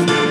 Thank you.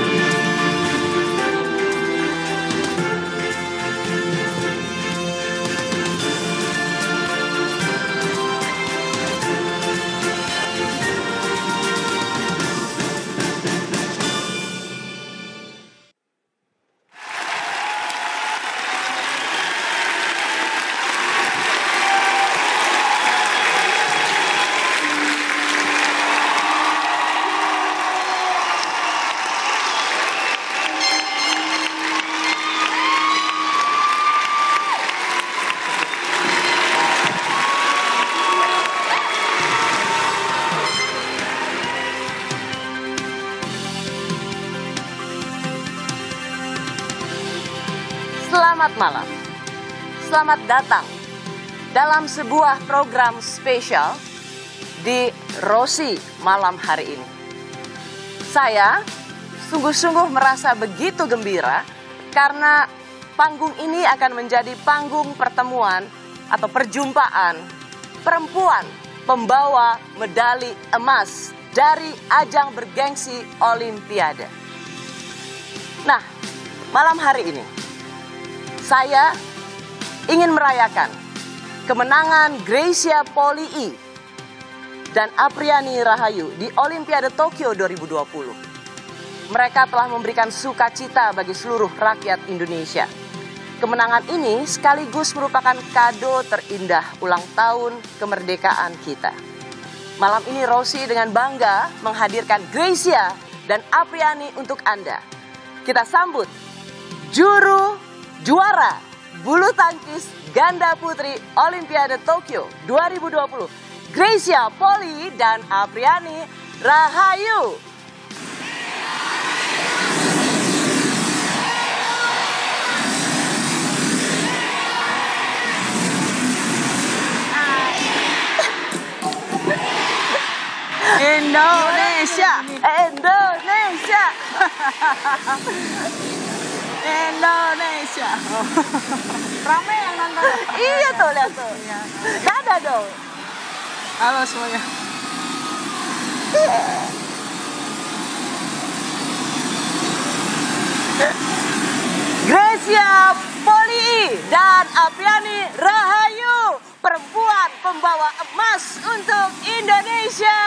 selamat datang dalam sebuah program spesial di Rosi malam hari ini. Saya sungguh-sungguh merasa begitu gembira karena panggung ini akan menjadi panggung pertemuan atau perjumpaan perempuan pembawa medali emas dari ajang bergengsi Olimpiade. Nah, malam hari ini saya ingin merayakan kemenangan Gracia Poli I e dan Apriani Rahayu di Olimpiade Tokyo 2020. Mereka telah memberikan sukacita bagi seluruh rakyat Indonesia. Kemenangan ini sekaligus merupakan kado terindah ulang tahun kemerdekaan kita. Malam ini Rosi dengan bangga menghadirkan Gracia dan Apriani untuk Anda. Kita sambut juru juara bulu tangkis ganda putri Olimpiade Tokyo 2020. Gracia Poli dan Apriani Rahayu. Indonesia, Indonesia. Indonesia. Oh. Rame yang nonton. iya tuh lihat tuh. Iya. Dada dong. Halo semuanya. Gracia Poli dan Apiani Rahayu, perempuan pembawa emas untuk Indonesia.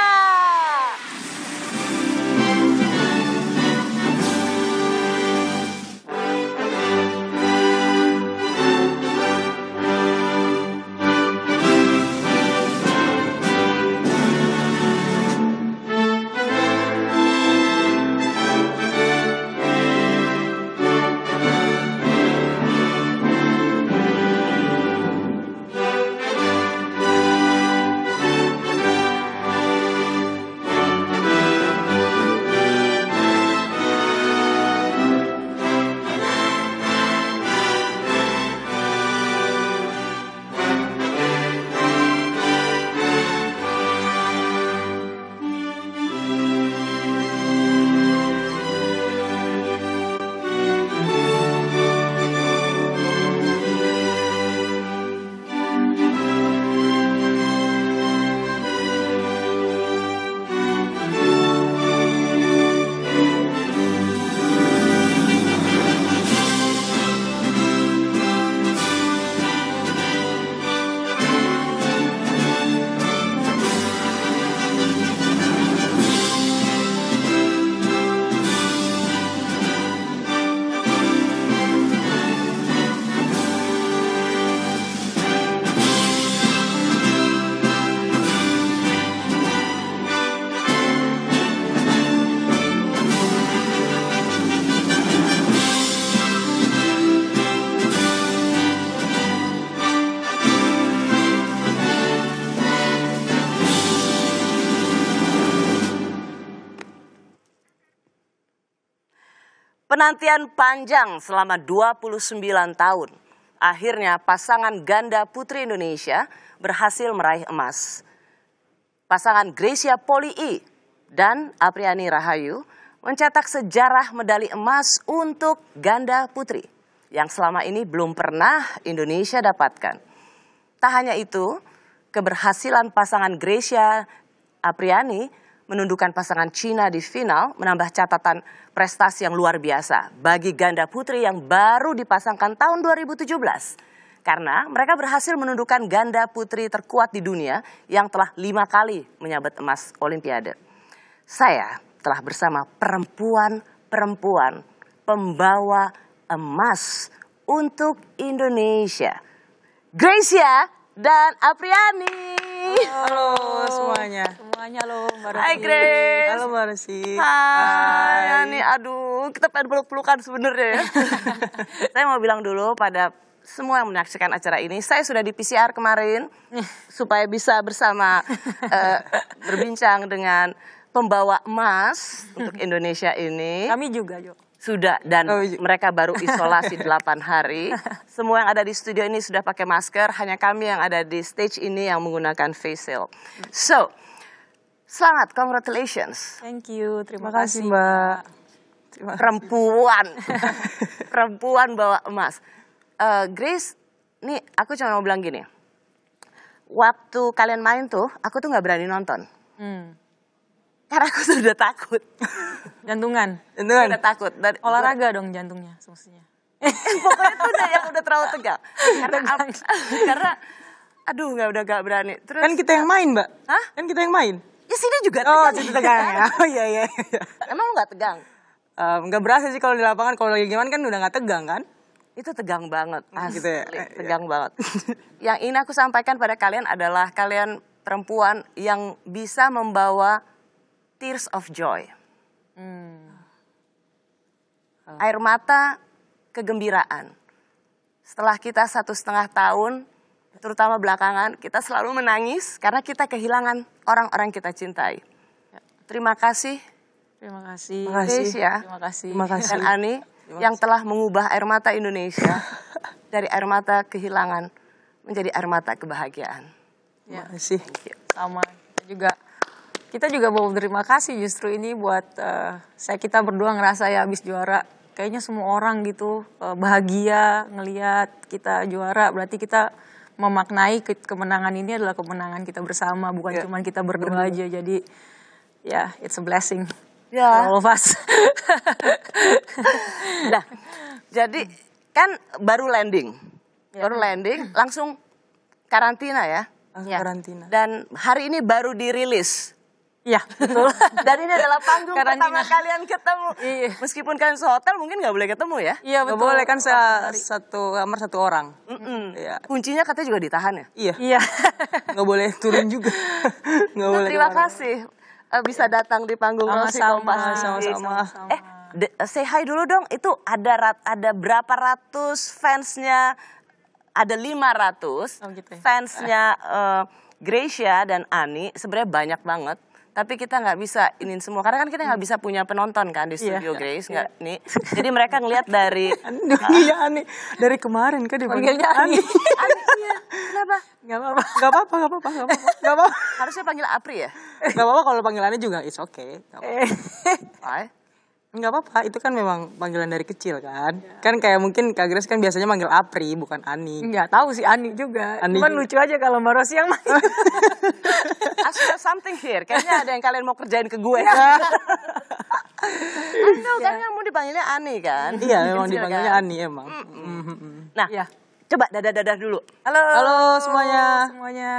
Penantian panjang selama 29 tahun. Akhirnya pasangan ganda putri Indonesia berhasil meraih emas. Pasangan Gracia Poli dan Apriani Rahayu mencetak sejarah medali emas untuk ganda putri yang selama ini belum pernah Indonesia dapatkan. Tak hanya itu, keberhasilan pasangan Gracia Apriani menundukkan pasangan Cina di final menambah catatan prestasi yang luar biasa bagi ganda putri yang baru dipasangkan tahun 2017. Karena mereka berhasil menundukkan ganda putri terkuat di dunia yang telah lima kali menyabet emas Olimpiade. Saya telah bersama perempuan-perempuan pembawa emas untuk Indonesia. Gracia dan Apriani. Halo, halo semuanya. Semuanya lo Mbak Hai Grace. Halo Mbak Resi. Hai. Ani, aduh, kita pengen peluk-pelukan sebenarnya. Ya. Saya mau bilang dulu pada semua yang menyaksikan acara ini, saya sudah di PCR kemarin supaya bisa bersama uh, berbincang dengan pembawa emas untuk Indonesia ini. Kami juga, yuk. Sudah dan oh, iya. mereka baru isolasi 8 hari. Semua yang ada di studio ini sudah pakai masker, hanya kami yang ada di stage ini yang menggunakan face shield. So, selamat, congratulations. Thank you, terima, terima kasih, Mbak. Terima Perempuan, perempuan bawa emas. Uh, Grace, nih aku cuma mau bilang gini. Waktu kalian main tuh, aku tuh gak berani nonton. Hmm. Karena aku sudah takut. Jantungan. Jantungan. Sudah takut. Dari, Olahraga dong jantungnya semestinya. Eh, pokoknya itu udah yang udah terlalu tegak. Karena karena aduh nggak udah gak berani. Terus kan kita yang main, Mbak. Hah? Kan kita yang main. Ya sini juga oh, tegang. Oh, sini tegang ya. Oh iya iya. iya. Emang lu nggak tegang? nggak um, berasa sih kalau di lapangan kalau lagi gimana kan udah nggak tegang kan itu tegang banget asli ah, gitu ya? Eh, iya. tegang iya. banget yang ini aku sampaikan pada kalian adalah kalian perempuan yang bisa membawa tears of joy. Hmm. Air mata kegembiraan. Setelah kita satu setengah tahun, terutama belakangan, kita selalu menangis karena kita kehilangan orang-orang kita cintai. Ya. Terima kasih. Terima kasih. Terima kasih. Terima kasih. Terima kasih. Dan Ani kasih. yang telah mengubah air mata Indonesia dari air mata kehilangan menjadi air mata kebahagiaan. kasih. Ya. Terima kasih. Sama juga kita juga mau berterima kasih justru ini buat uh, saya kita berdua ngerasa ya habis juara kayaknya semua orang gitu uh, bahagia ngelihat kita juara berarti kita memaknai ke kemenangan ini adalah kemenangan kita bersama bukan yeah. cuma kita berdua Benar. aja jadi ya yeah, it's a blessing yeah. all of us nah jadi kan baru landing yeah. baru landing langsung karantina ya langsung ya. karantina dan hari ini baru dirilis Iya betul. Dan ini adalah panggung Karantina. pertama kalian ketemu. Iya. Meskipun kalian sehotel mungkin nggak boleh ketemu ya? Iya betul. Gak boleh kan se satu kamar satu orang. Mm -mm. Iya. Kuncinya katanya juga ditahan ya? Iya. Iya. gak boleh turun juga. Nggak boleh. Terima kasih eh, bisa datang di panggung Rosi Kompas. Sama-sama. Iya, eh, say hi dulu dong. Itu ada rat ada berapa ratus fansnya? Ada lima oh, gitu ya. fansnya uh, Gracia dan Ani. Sebenarnya banyak banget tapi kita nggak bisa ingin semua karena kan kita nggak bisa punya penonton kan di iya. studio yeah. Grace nggak yeah. nih jadi mereka ngelihat dari iya Ani dari kemarin kan dipanggilnya Ani Ani iya. kenapa nggak apa-apa nggak apa nggak apa nggak apa harusnya panggil Apri ya nggak apa kalau panggilannya juga it's okay Why? nggak apa-apa itu kan memang panggilan dari kecil kan ya. kan kayak mungkin Kak Grace kan biasanya manggil Apri bukan Ani nggak tahu sih Ani juga Ani cuman juga. lucu aja kalau Mbak Rosi yang manggil I something here kayaknya ada yang kalian mau kerjain ke gue ya. Anu kan iya. yang mau dipanggilnya Ani kan iya memang kan? dipanggilnya kan? Ani emang mm -mm. Mm -mm. nah ya. coba dadah dadah dulu halo halo semuanya halo semuanya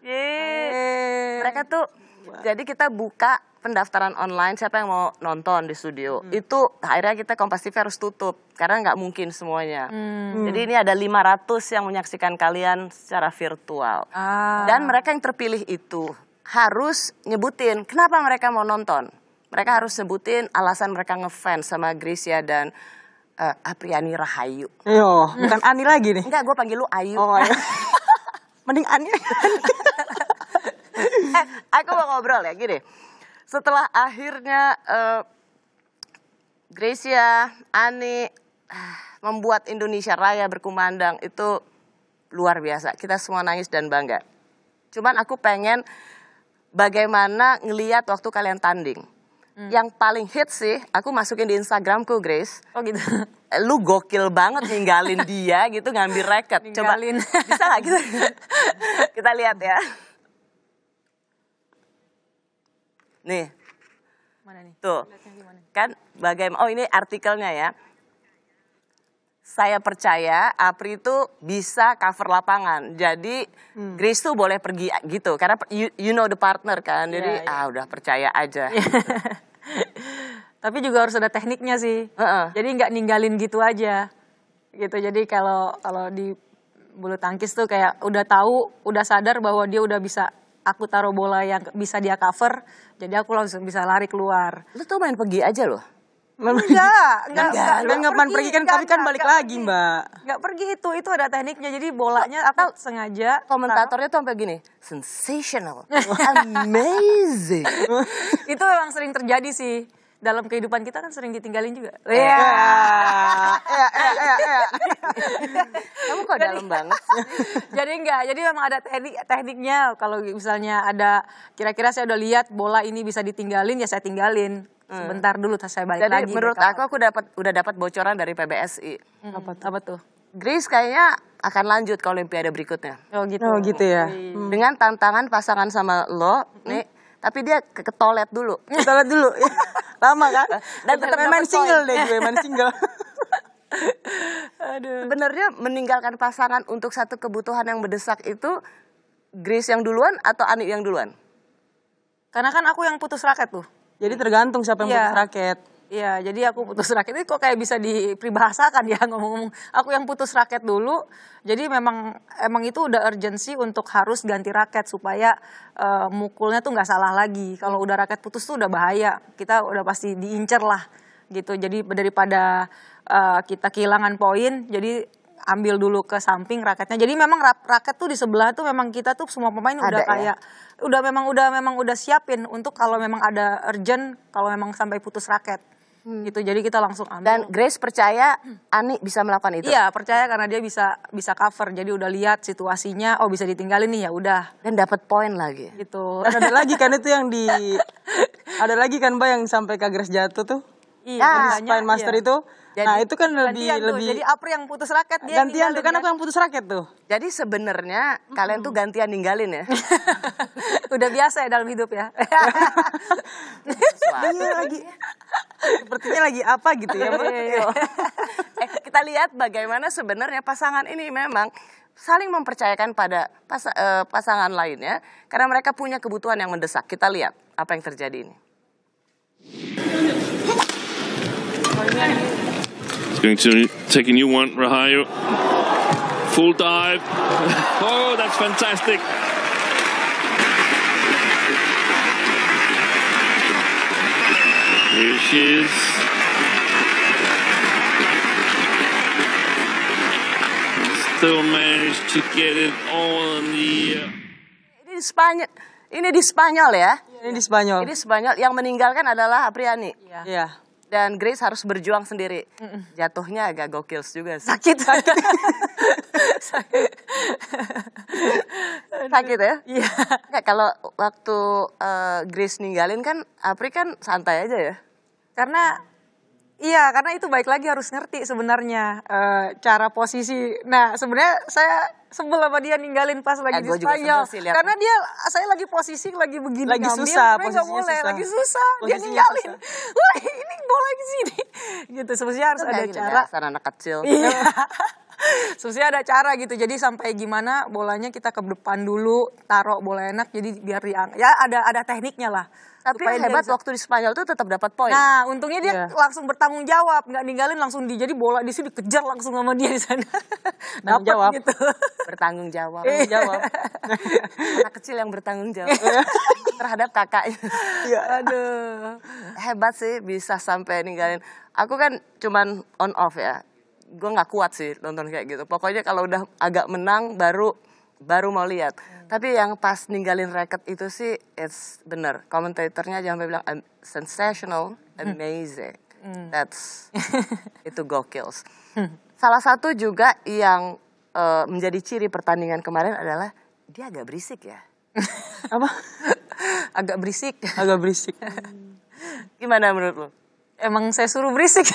Yeay. Yeay. mereka tuh jadi kita buka pendaftaran online siapa yang mau nonton di studio hmm. itu akhirnya kita Kompas TV harus tutup karena nggak mungkin semuanya hmm. jadi ini ada 500 yang menyaksikan kalian secara virtual ah. dan mereka yang terpilih itu harus nyebutin kenapa mereka mau nonton mereka harus sebutin alasan mereka ngefans sama Grisia dan uh, Apriani Rahayu Yo, bukan Ani lagi nih Enggak, gue panggil lu Ayu oh, Ayu. mending Ani eh, aku mau ngobrol ya gini. Setelah akhirnya uh, Gracia, Ani uh, membuat Indonesia Raya berkumandang itu luar biasa. Kita semua nangis dan bangga. Cuman aku pengen bagaimana ngeliat waktu kalian tanding. Hmm. Yang paling hit sih, aku masukin di Instagramku, Grace. Oh gitu. Eh, lu gokil banget ninggalin dia gitu ngambil reket. Coba bisa nggak kita kita lihat ya. Nih. Mana nih? Tuh. Kan bagaimana? Oh ini artikelnya ya. Saya percaya Apri itu bisa cover lapangan. Jadi hmm. Grace tuh boleh pergi gitu. Karena you, you know the partner kan. Iya, Jadi yeah. ah udah percaya aja. Tapi juga harus ada tekniknya sih. Uh -uh. Jadi nggak ninggalin gitu aja. Gitu. Jadi kalau kalau di bulu tangkis tuh kayak udah tahu, udah sadar bahwa dia udah bisa aku taruh bola yang bisa dia cover, jadi aku langsung bisa lari keluar. Lu tuh main pergi aja loh. Enggak, enggak, enggak, enggak, enggak pergi, pergi kan, tapi kan balik lagi mbak. Enggak pergi itu, itu ada tekniknya, jadi bolanya aku sengaja. Komentatornya tuh sampai gini, sensational, amazing. itu memang sering terjadi sih dalam kehidupan kita kan sering ditinggalin juga. Iya. Eh. Iya, iya, iya, iya, iya. Kamu kok dalam banget. jadi enggak, jadi memang ada teknik tekniknya kalau misalnya ada kira-kira saya udah lihat bola ini bisa ditinggalin ya saya tinggalin. Hmm. Sebentar dulu saya balik jadi, lagi. Jadi gitu menurut kan. aku aku dapat udah dapat bocoran dari PBSI. Hmm. Apa tuh? Apa tuh? Grace kayaknya akan lanjut ke Olimpiade berikutnya. Oh gitu. Oh gitu ya. Hmm. Dengan tantangan pasangan sama lo, hmm. nih tapi dia ke, ke toilet dulu ke toilet dulu lama kan dan tetap main single deh gue main single Aduh. Sebenarnya meninggalkan pasangan untuk satu kebutuhan yang mendesak itu Grace yang duluan atau Ani yang duluan? Karena kan aku yang putus raket tuh. Jadi tergantung siapa yang yeah. putus iya. raket. Iya, jadi aku putus raket itu kok kayak bisa dipribahasakan ya ngomong-ngomong. Aku yang putus raket dulu. Jadi memang emang itu udah urgensi untuk harus ganti raket supaya uh, mukulnya tuh nggak salah lagi. Kalau udah raket putus tuh udah bahaya. Kita udah pasti diincer lah gitu. Jadi daripada uh, kita kehilangan poin, jadi ambil dulu ke samping raketnya. Jadi memang raket tuh di sebelah tuh memang kita tuh semua pemain ada udah ya? kayak ya? udah memang udah memang udah siapin untuk kalau memang ada urgent kalau memang sampai putus raket hmm. gitu jadi kita langsung ambil dan Grace percaya Ani bisa melakukan itu iya percaya karena dia bisa bisa cover jadi udah lihat situasinya oh bisa ditinggalin nih ya udah dan dapat poin lagi gitu dan ada lagi kan itu yang di ada lagi kan mbak yang sampai ke Grace jatuh tuh Iya, ah. Spine iya. Master iya. itu. Jadi, nah itu kan lebih tuh, lebih. Jadi apa yang putus raket dia. Gantian tuh kan aku ya. yang putus raket tuh. Jadi sebenarnya mm -hmm. kalian tuh gantian ninggalin ya. Udah biasa ya dalam hidup ya. Iya lagi. Sepertinya lagi apa gitu ya. Iya, iya. eh, kita lihat bagaimana sebenarnya pasangan ini memang saling mempercayakan pada pas, uh, pasangan lainnya karena mereka punya kebutuhan yang mendesak. Kita lihat apa yang terjadi ini. going to take a one, Rahayu. Full dive. Oh, that's fantastic. There she is. Still managed to get it all in the. Uh, ini di Spanyol, ini di Spanyol ya? Ini di Spanyol. Ini Spanyol. Yang meninggalkan adalah Apriani. Iya. iya. Dan Grace harus berjuang sendiri. Jatuhnya agak gokil juga. Sih. Sakit. Sakit. sakit. ya? Iya. kalau waktu uh, Grace ninggalin kan Apri kan santai aja ya? Karena Iya, karena itu baik lagi harus ngerti sebenarnya e, cara posisi. Nah, sebenarnya saya sebel sama dia ninggalin pas lagi eh, di Spanyol. Sih, karena dia saya lagi posisi lagi begini lagi ngambil, susah, posisinya boleh, susah. lagi susah, posisinya dia ninggalin. Wah, ini bola lagi sini. Gitu, sebenarnya harus ada cara. ya, anak kecil. Iya. Sebenarnya ada cara gitu. Jadi sampai gimana bolanya kita ke depan dulu, taruh bola enak jadi biar diang. Ya ada ada tekniknya lah. Tapi yang hebat waktu di Spanyol tuh tetap dapat poin. Nah, untungnya dia yeah. langsung bertanggung jawab, nggak ninggalin langsung di jadi bola di sini dikejar langsung sama dia di sana. Dapat jawab. gitu. Bertanggung jawab. Bertanggung iya. Anak kecil yang bertanggung jawab iya. terhadap kakaknya. Ya. Aduh. Hebat sih bisa sampai ninggalin. Aku kan cuman on off ya gue nggak kuat sih nonton kayak gitu pokoknya kalau udah agak menang baru baru mau lihat hmm. tapi yang pas ninggalin racket itu sih it's bener komentatornya jangan bilang sensational hmm. amazing hmm. that's itu gokils hmm. salah satu juga yang uh, menjadi ciri pertandingan kemarin adalah dia agak berisik ya apa agak berisik agak berisik gimana menurut lo emang saya suruh berisik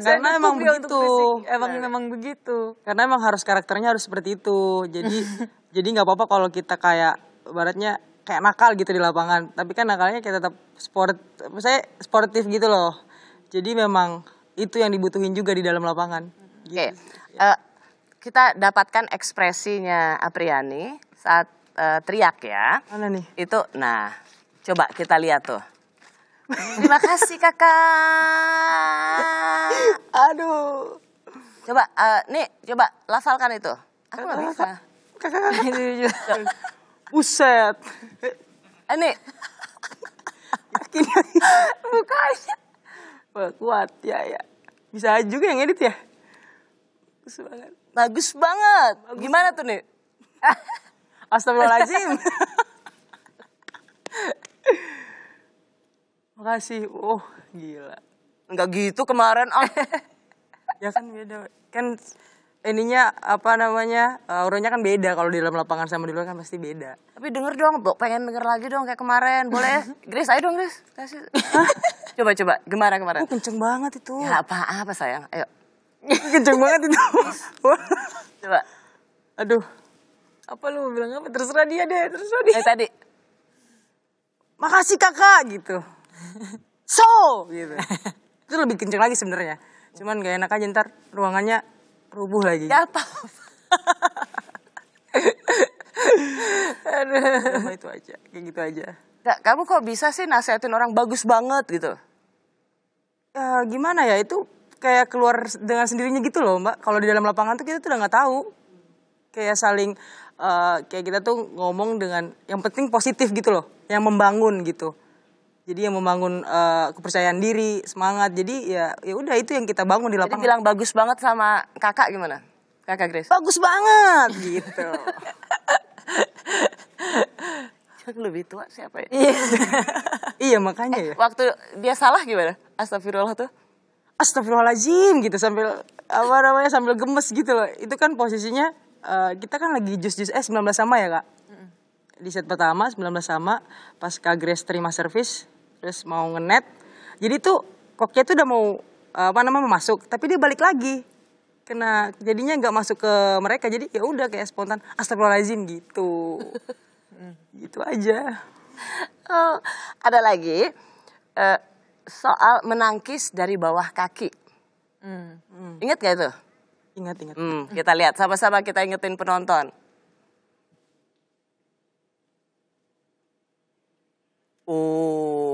Iya, karena karena emang begitu emang nah. emang begitu karena emang harus karakternya harus seperti itu jadi jadi nggak apa-apa kalau kita kayak baratnya kayak nakal gitu di lapangan tapi kan nakalnya kita tetap sport saya sportif gitu loh jadi memang itu yang dibutuhin juga di dalam lapangan oke uh, kita dapatkan ekspresinya Apriani saat uh, teriak ya mana nih itu nah coba kita lihat tuh Terima kasih kakak. Aduh. Coba, uh, nih coba lafalkan itu. Aku nggak bisa. Uset. Eh, nih. Yakin. Bukannya. Wah, kuat ya ya. Bisa juga yang edit ya. Bagus banget. Bagus banget. Bagus. Gimana tuh nih? Astagfirullahaladzim. Makasih. Oh, gila. Enggak gitu kemarin. Ah. ya kan beda. Kan ininya apa namanya eh, auranya kan beda kalau di dalam lapangan sama di luar kan pasti beda tapi denger dong tuh. pengen denger lagi dong kayak kemarin boleh Grace ayo dong Grace kasih coba coba gimana kemarin oh, kenceng banget itu ya apa apa sayang ayo kenceng banget itu coba aduh apa lu mau bilang apa terserah dia deh terserah dia eh, tadi makasih kakak gitu so gitu itu lebih kenceng lagi sebenarnya cuman gak enak aja ntar ruangannya rubuh lagi ya apa Aduh. itu aja kayak gitu aja nah, kamu kok bisa sih nasehatin orang bagus banget gitu ya, gimana ya itu kayak keluar dengan sendirinya gitu loh mbak kalau di dalam lapangan tuh kita tuh udah nggak tahu kayak saling uh, kayak kita tuh ngomong dengan yang penting positif gitu loh yang membangun gitu jadi yang membangun uh, kepercayaan diri semangat jadi ya ya udah itu yang kita bangun di lapangan jadi bilang bagus banget sama kakak gimana kakak Grace bagus banget gitu Cak lebih tua siapa ya? Iya. iya makanya eh, ya. Waktu dia salah gimana? Astagfirullah tuh. Astagfirullahaladzim gitu sambil apa namanya sambil gemes gitu loh. Itu kan posisinya uh, kita kan lagi jus-jus eh 19 sama ya kak? Di set pertama 19 sama pas kak Grace terima service terus mau ngenet jadi tuh koknya tuh udah mau apa namanya masuk tapi dia balik lagi kena jadinya nggak masuk ke mereka jadi ya udah kayak spontan astagfirullahalazim gitu gitu aja oh, ada lagi uh, soal menangkis dari bawah kaki inget hmm. hmm. ingat gak itu ingat ingat hmm, kita lihat sama-sama kita ingetin penonton oh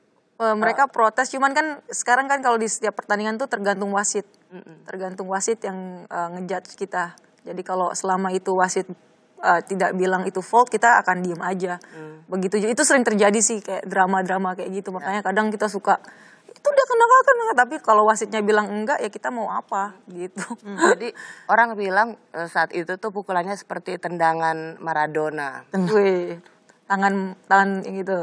Eh, mereka ah. protes cuman kan sekarang kan kalau di setiap pertandingan tuh tergantung wasit tergantung wasit yang uh, ngejudge kita jadi kalau selama itu wasit uh, tidak bilang itu fault kita akan diem aja mm. begitu itu sering terjadi sih kayak drama-drama kayak gitu ya. makanya kadang kita suka itu udah kenapa kan tapi kalau wasitnya bilang enggak ya kita mau apa hmm. gitu hmm, jadi orang bilang saat itu tuh pukulannya seperti tendangan Maradona Wih tangan tangan gitu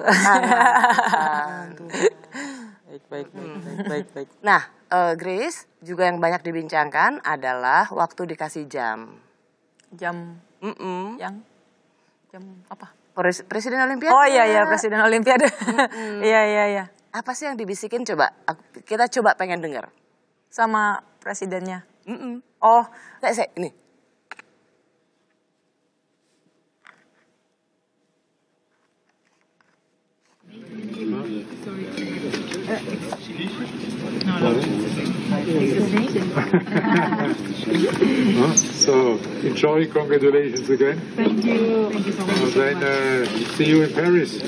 itu baik hmm. baik baik, baik nah uh, Grace juga yang banyak dibincangkan adalah waktu dikasih jam jam mm -mm. yang jam apa presiden olimpiade oh iya iya presiden olimpiade iya iya iya apa sih yang dibisikin coba kita coba pengen dengar sama presidennya mm -mm. oh nggak saya ini so enjoy, congratulations again. Thank you. Thank you so much. And then uh, see you in Paris.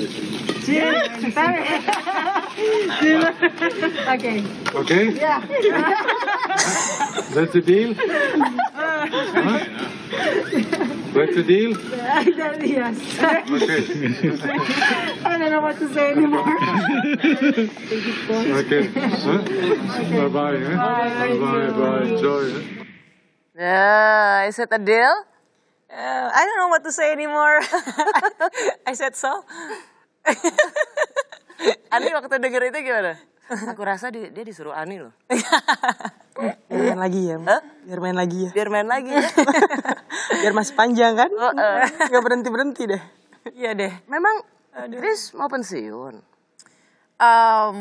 See you in Paris. okay. Okay? Yeah. That's the deal? huh? What's the deal? Yeah, that, yes. Okay. I don't know what to say anymore. okay. Huh? okay. Bye bye. Eh? Bye bye. Bye. Enjoy. Yeah, is it a deal? Uh, I don't know what to say anymore. I said so. Andi waktu denger itu gimana? Aku rasa dia, dia disuruh Ani loh. biar main lagi ya. Huh? Biar main lagi ya. Biar main lagi ya. biar masih panjang kan? Oh, uh. Eh. Gak berhenti-berhenti deh. Iya deh. Memang Aduh. Chris mau pensiun. Um,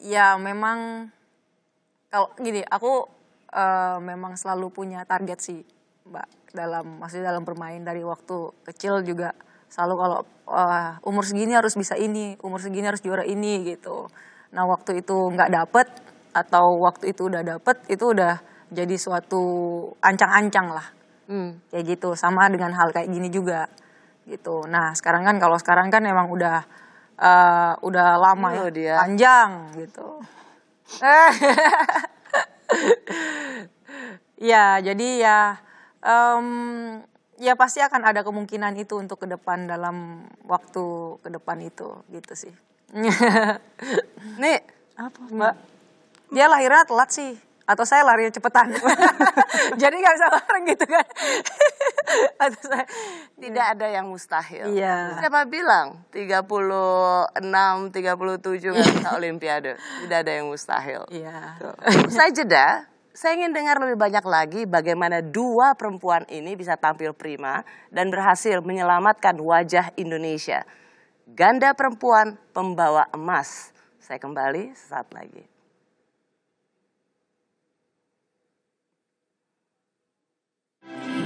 ya memang kalau gini, aku uh, memang selalu punya target sih, Mbak. Dalam masih dalam bermain dari waktu kecil juga selalu kalau uh, umur segini harus bisa ini, umur segini harus juara ini gitu. Nah waktu itu nggak dapet atau waktu itu udah dapet itu udah jadi suatu ancang-ancang lah. Hmm. Kayak gitu sama dengan hal kayak gini juga gitu. Nah sekarang kan kalau sekarang kan emang udah uh, udah lama Halo, iya, ya dia. panjang gitu. ya jadi ya um, ya pasti akan ada kemungkinan itu untuk ke depan dalam waktu ke depan itu gitu sih. Nih, apa Mbak? Dia lahirnya telat sih. Atau saya lari cepetan. Jadi gak bisa bareng gitu kan. Atau saya, tidak ada yang mustahil. Iya. Siapa bilang 36, 37 peserta olimpiade. Tidak ada yang mustahil. Iya. Saya jeda. Saya ingin dengar lebih banyak lagi bagaimana dua perempuan ini bisa tampil prima dan berhasil menyelamatkan wajah Indonesia ganda perempuan pembawa emas. Saya kembali sesaat lagi. thank you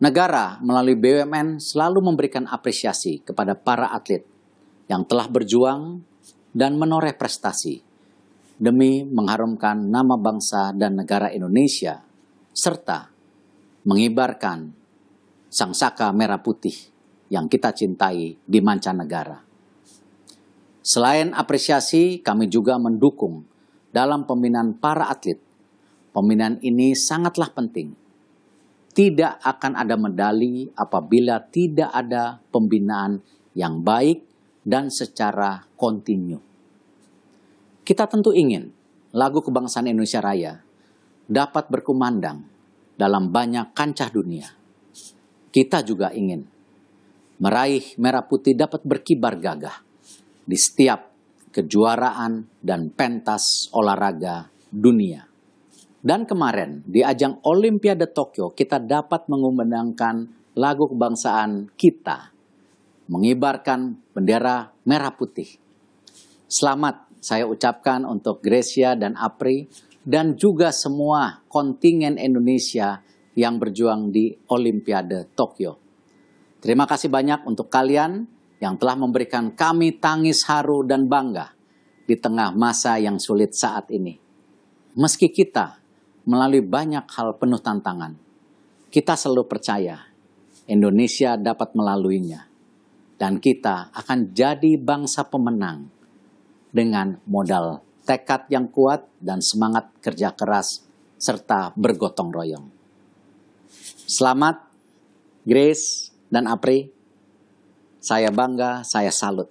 Negara melalui BUMN selalu memberikan apresiasi kepada para atlet yang telah berjuang dan menoreh prestasi demi mengharumkan nama bangsa dan negara Indonesia serta mengibarkan sang saka merah putih yang kita cintai di mancanegara. Selain apresiasi, kami juga mendukung dalam pembinaan para atlet. Pembinaan ini sangatlah penting tidak akan ada medali apabila tidak ada pembinaan yang baik dan secara kontinu. Kita tentu ingin lagu kebangsaan Indonesia Raya dapat berkumandang dalam banyak kancah dunia. Kita juga ingin meraih merah putih dapat berkibar gagah di setiap kejuaraan dan pentas olahraga dunia. Dan kemarin di ajang Olimpiade Tokyo kita dapat mengumandangkan lagu kebangsaan kita mengibarkan bendera merah putih. Selamat saya ucapkan untuk Gresia dan Apri dan juga semua kontingen Indonesia yang berjuang di Olimpiade Tokyo. Terima kasih banyak untuk kalian yang telah memberikan kami tangis haru dan bangga di tengah masa yang sulit saat ini. Meski kita melalui banyak hal penuh tantangan. Kita selalu percaya Indonesia dapat melaluinya dan kita akan jadi bangsa pemenang dengan modal tekad yang kuat dan semangat kerja keras serta bergotong royong. Selamat Grace dan Apri. Saya bangga, saya salut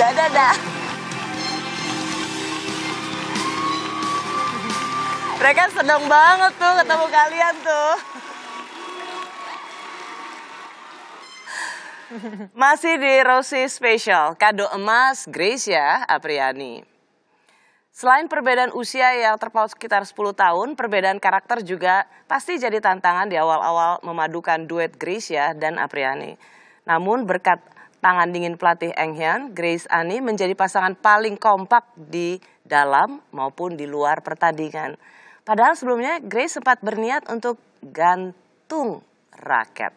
Dah, dah, Mereka seneng banget tuh ketemu kalian tuh. Masih di Rosie Special, kado emas Gracia ya, Apriani. Selain perbedaan usia yang terpaut sekitar 10 tahun, perbedaan karakter juga pasti jadi tantangan di awal-awal memadukan duet Gracia ya dan Apriani. Namun berkat tangan dingin pelatih Eng Hyun, Grace Ani menjadi pasangan paling kompak di dalam maupun di luar pertandingan. Padahal sebelumnya Grace sempat berniat untuk gantung raket.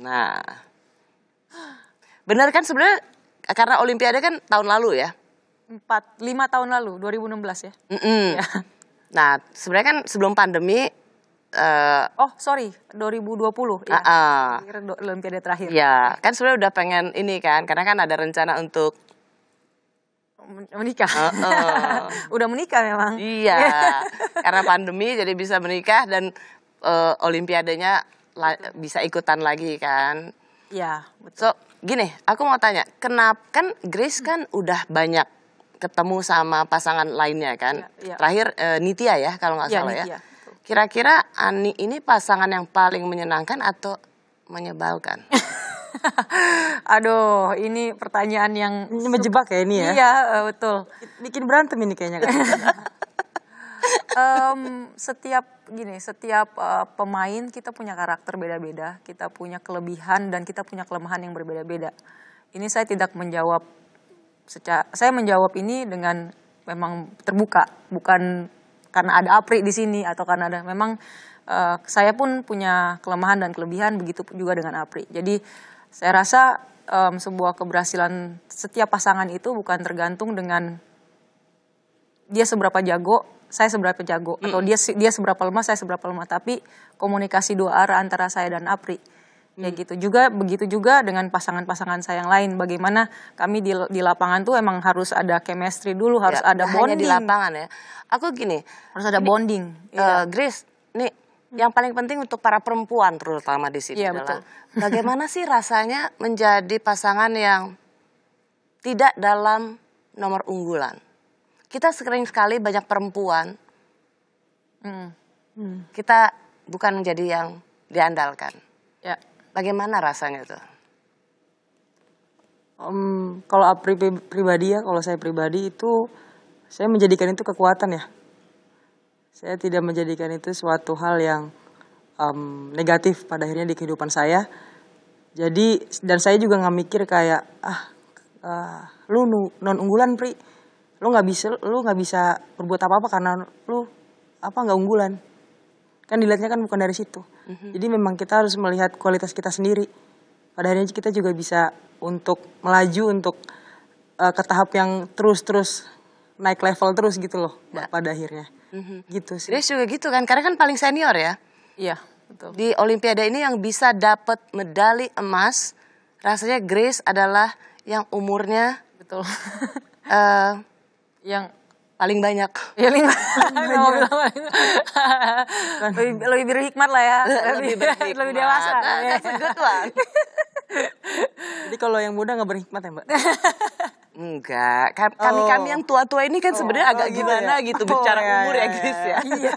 Nah, benar kan sebenarnya karena Olimpiade kan tahun lalu ya? Empat, lima tahun lalu, 2016 ya? Mm -mm. ya. Nah, sebenarnya kan sebelum pandemi uh, oh sorry 2020 ya uh, uh, olimpiade terakhir ya kan sebenarnya udah pengen ini kan karena kan ada rencana untuk menikah uh, uh. udah menikah memang iya karena pandemi jadi bisa menikah dan uh, olimpiadenya bisa ikutan lagi kan Iya. betul so gini aku mau tanya kenapa kan Grace kan hmm. udah banyak ketemu sama pasangan lainnya kan ya, ya. terakhir uh, Nitya ya kalau nggak iya, ya, salah Nitya. ya Kira-kira Ani ini pasangan yang paling menyenangkan atau menyebalkan? Aduh, ini pertanyaan yang menjebak ya ini ya. Iya, uh, betul. Bikin berantem ini kayaknya kan. um, setiap gini, setiap uh, pemain kita punya karakter beda-beda, kita punya kelebihan dan kita punya kelemahan yang berbeda-beda. Ini saya tidak menjawab secara saya menjawab ini dengan memang terbuka, bukan karena ada Apri di sini atau karena ada memang uh, saya pun punya kelemahan dan kelebihan begitu juga dengan Apri. Jadi saya rasa um, sebuah keberhasilan setiap pasangan itu bukan tergantung dengan dia seberapa jago, saya seberapa jago atau dia dia seberapa lemah, saya seberapa lemah, tapi komunikasi dua arah antara saya dan Apri Ya gitu juga begitu juga dengan pasangan-pasangan saya yang lain bagaimana kami di di lapangan tuh emang harus ada chemistry dulu harus ya, ada bonding hanya di lapangan ya aku gini harus ada ini, bonding uh, Grace nih yang paling penting untuk para perempuan terutama di sini ya, adalah betul. bagaimana sih rasanya menjadi pasangan yang tidak dalam nomor unggulan kita sering sekali banyak perempuan hmm. Hmm. kita bukan menjadi yang diandalkan ya Bagaimana rasanya tuh? Um, kalau pri pribadi ya, kalau saya pribadi itu saya menjadikan itu kekuatan ya. Saya tidak menjadikan itu suatu hal yang um, negatif pada akhirnya di kehidupan saya. Jadi dan saya juga nggak mikir kayak ah uh, lu non unggulan pri, lu nggak bisa lu nggak bisa berbuat apa apa karena lu apa nggak unggulan kan dilihatnya kan bukan dari situ mm-hmm. jadi memang kita harus melihat kualitas kita sendiri pada akhirnya kita juga bisa untuk melaju untuk uh, ke tahap yang terus-terus naik level terus gitu loh ya. pada akhirnya mm-hmm. gitu sih Grace juga gitu kan karena kan paling senior ya iya betul di olimpiade ini yang bisa dapat medali emas rasanya Grace adalah yang umurnya betul uh, yang paling banyak ya lima paling banyak. lebih lebih berhikmat lah ya lebih lebih, lebih dewasa nah, ya. good one jadi kalau yang muda nggak berhikmat ya mbak? Enggak, kami oh. kami yang tua-tua ini kan oh, sebenarnya agak oh, gimana ya? gitu oh, bicara ya, umur ya, ya guys ya. Iya. iya.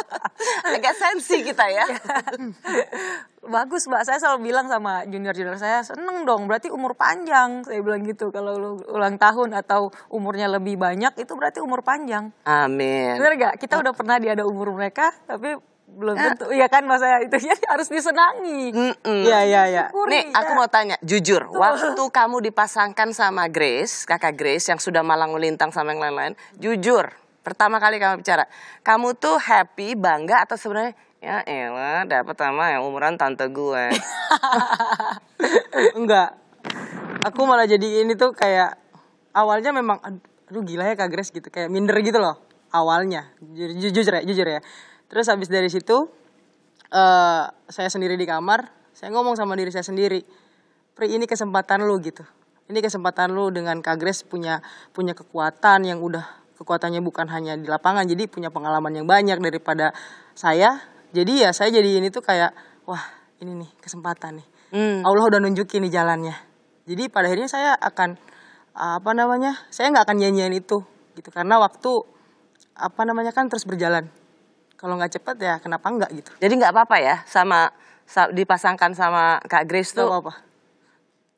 agak sensi kita ya. Bagus Mbak, saya selalu bilang sama junior-junior saya, seneng dong berarti umur panjang. Saya bilang gitu, kalau ulang tahun atau umurnya lebih banyak itu berarti umur panjang. Amin. Bener gak? Kita udah pernah diada umur mereka, tapi belum nah. tentu ya kan masa itu ya harus disenangi mm iya iya. ya ya nih aku mau tanya jujur Tuh. waktu kamu dipasangkan sama Grace kakak Grace yang sudah malang melintang sama yang lain-lain jujur pertama kali kamu bicara kamu tuh happy bangga atau sebenarnya ya elah dapat sama yang umuran tante gue enggak aku malah jadi ini tuh kayak awalnya memang aduh gila ya kak Grace gitu kayak minder gitu loh awalnya jujur, jujur ya jujur ya terus habis dari situ uh, saya sendiri di kamar saya ngomong sama diri saya sendiri Pri ini kesempatan lu gitu ini kesempatan lu dengan Kagres punya punya kekuatan yang udah kekuatannya bukan hanya di lapangan jadi punya pengalaman yang banyak daripada saya jadi ya saya jadi ini tuh kayak wah ini nih kesempatan nih hmm. Allah udah nunjukin nih jalannya jadi pada akhirnya saya akan eh, apa namanya saya nggak akan nyanyian itu gitu karena waktu apa namanya kan terus berjalan kalau nggak cepat ya kenapa nggak gitu jadi nggak apa-apa ya sama dipasangkan sama kak Grace tuh nggak apa-apa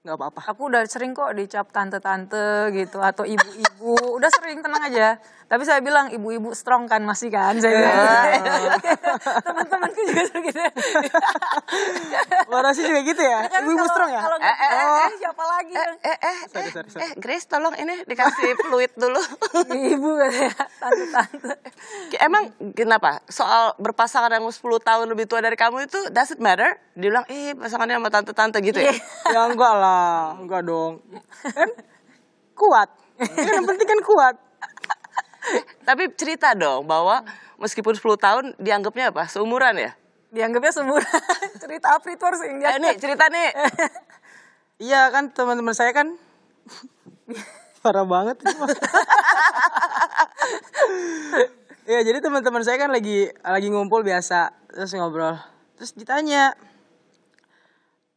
nggak apa-apa aku udah sering kok dicap tante-tante gitu atau ibu-ibu udah sering tenang aja tapi saya bilang ibu-ibu strong kan masih kan saya bilang. Teman-temanku juga gitu. Warasi juga gitu ya. Kan ibu-ibu strong ya? Kalau eh, eh, eh, eh, siapa lagi? Eh, kan? eh, eh, sorry, sorry, eh, sorry. eh, Grace tolong ini dikasih fluid dulu. ibu kan ya, tante-tante. Emang kenapa? Soal berpasangan yang 10 tahun lebih tua dari kamu itu does it matter? Dibilang, eh pasangannya sama tante-tante gitu ya? Iya. ya enggak lah, enggak dong. Kan kuat. Kan yang penting kan kuat Tapi cerita dong bahwa meskipun 10 tahun dianggapnya apa? Seumuran ya? Dianggapnya seumuran. cerita Apri itu harus ingat. Eh, nih, cerita nih. Iya kan teman-teman saya kan parah banget. ya jadi teman-teman saya kan lagi lagi ngumpul biasa terus ngobrol terus ditanya,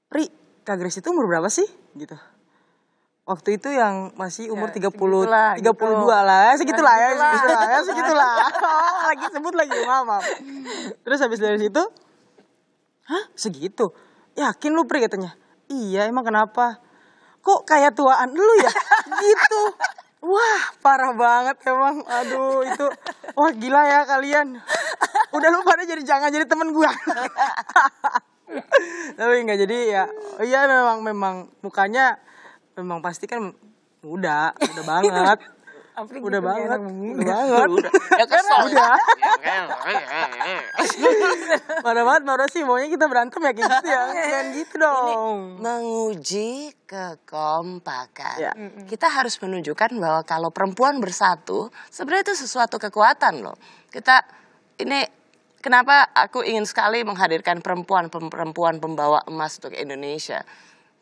Ri, Kak Grace itu umur berapa sih? Gitu waktu itu yang masih umur ya, tiga puluh gitu. tiga puluh dua lah segitulah ya segitulah ya segitulah ya, oh, lagi sebut lagi mama terus habis dari situ hah segitu yakin lu pri katanya iya emang kenapa kok kayak tuaan lu ya gitu Wah, parah banget emang. Aduh, itu wah gila ya kalian. Udah lu pada jadi jangan jadi temen gua. Tapi enggak jadi ya. Iya memang memang mukanya memang pasti kan muda muda banget Apri udah gitu banget, udah banget. Udah. Ya kesel. Udah. Mana banget Mara sih maunya kita berantem ya banget, gitu ya. udah iya. gitu dong. Ini menguji kekompakan. Ya. Kita harus menunjukkan bahwa kalau perempuan bersatu, sebenarnya itu sesuatu kekuatan loh. Kita ini kenapa aku ingin sekali menghadirkan perempuan perempuan pembawa emas untuk Indonesia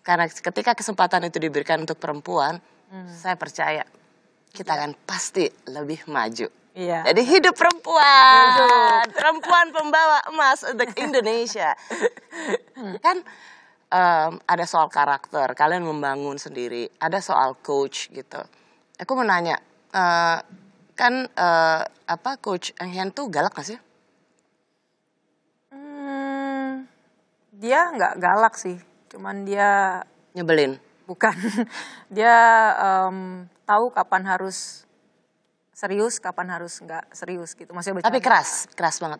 karena ketika kesempatan itu diberikan untuk perempuan, hmm. saya percaya kita iya. akan pasti lebih maju. Iya. Jadi hidup perempuan, hidup. perempuan pembawa emas untuk Indonesia. Hmm. kan um, ada soal karakter, kalian membangun sendiri, ada soal coach gitu. Aku mau nanya, uh, kan uh, apa coach Anghian tuh galak gak sih? Hmm, dia nggak galak sih cuman dia nyebelin bukan dia um, tahu kapan harus serius kapan harus nggak serius gitu masih tapi keras keras banget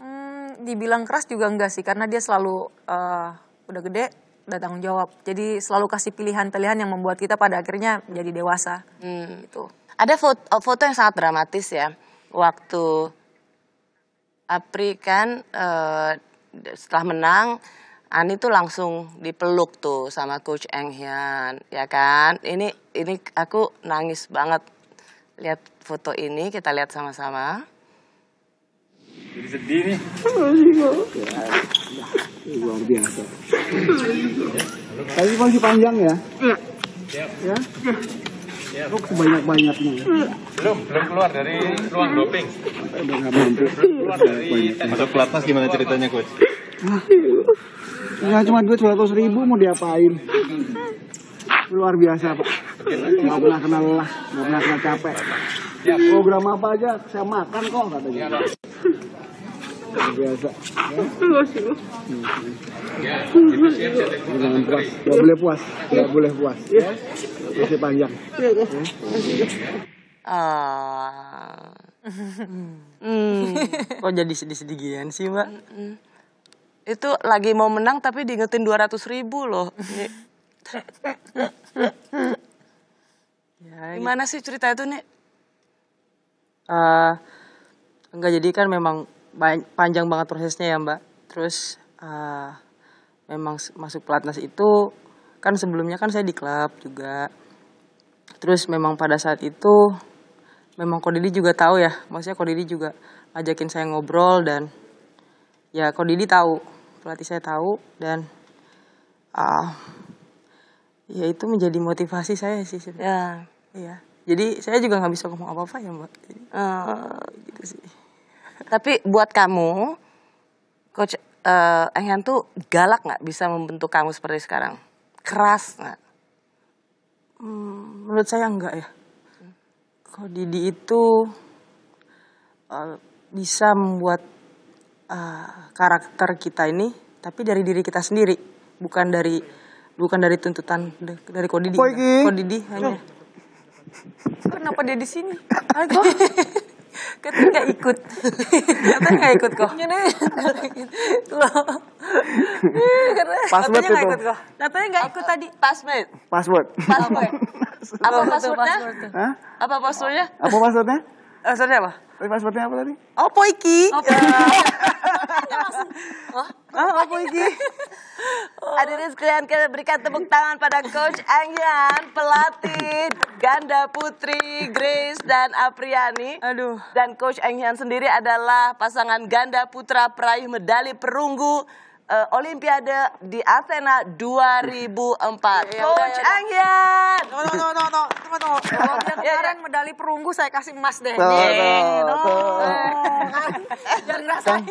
hmm, dibilang keras juga enggak sih karena dia selalu uh, udah gede udah tanggung jawab jadi selalu kasih pilihan-pilihan yang membuat kita pada akhirnya jadi dewasa hmm. itu ada foto, oh, foto yang sangat dramatis ya waktu Apri kan uh, setelah menang Ani tuh langsung dipeluk tuh sama coach Eng Hian, ya kan? Ini ini aku nangis banget lihat foto ini, kita lihat sama-sama. Jadi sedih nih. Luar biasa. Tapi masih panjang ya? Iya. Ya. Iya. ya? Lu sebanyak-banyaknya Belum, belum keluar dari ruang doping. Udah nggak mampu. Keluar dari... Masuk pelatnas gimana ceritanya, Coach? Hah? Ya cuma duit 200 ribu mau diapain? Luar biasa pak. Gak pernah kenal lelah, gak pernah kenal capek. program apa aja saya makan kok katanya. Luar biasa. Ya. boleh puas, gak boleh puas, gak boleh puas. Ya. Masih panjang. Ya. Ah. Hmm. hmm. Kok jadi sedih-sedih sih, Mbak? Hmm itu lagi mau menang tapi diingetin 200 ribu loh ya, gimana gitu. sih cerita itu nih eh, uh, enggak jadi kan memang panjang banget prosesnya ya mbak terus uh, memang masuk pelatnas itu kan sebelumnya kan saya di klub juga terus memang pada saat itu memang Kodidi juga tahu ya maksudnya Kodidi juga ajakin saya ngobrol dan ya Kodidi tahu pelatih saya tahu dan uh, ya itu menjadi motivasi saya sih sebenarnya. Ya. Iya. Jadi saya juga nggak bisa ngomong apa-apa ya mbak. Ah. Eh, gitu sih. Tapi buat kamu, coach uh, eh, Enghan tuh galak nggak bisa membentuk kamu seperti sekarang? Keras nggak? Hmm, menurut saya enggak ya. Kalau Didi itu uh, bisa membuat Eh, karakter kita ini tapi dari diri kita sendiri bukan dari bukan dari tuntutan dari kodidi Poiki. kodidi hanya kenapa dia di sini Katanya nggak ikut, katanya nggak ikut kok. Loh, katanya nggak ikut kok. Katanya nggak ikut tadi. Password. Password. Password. Apa passwordnya? Apa passwordnya? Apa passwordnya? Passwordnya eh, apa? Passwordnya apa tadi? Oh, Poiki. Oh, Poiki langsung, oh, oh apa ini? Hadirin sekalian kita berikan tepuk tangan pada Coach Anggian, pelatih ganda putri Grace dan Apriani. Aduh. Dan Coach Anggian sendiri adalah pasangan ganda putra peraih medali perunggu uh, Olimpiade di Athena 2004. Oh, iya, iya, Coach iya, Angyan. No no no no no no. Kemarin medali perunggu saya kasih emas deh. No, no, no. Jangan rasain.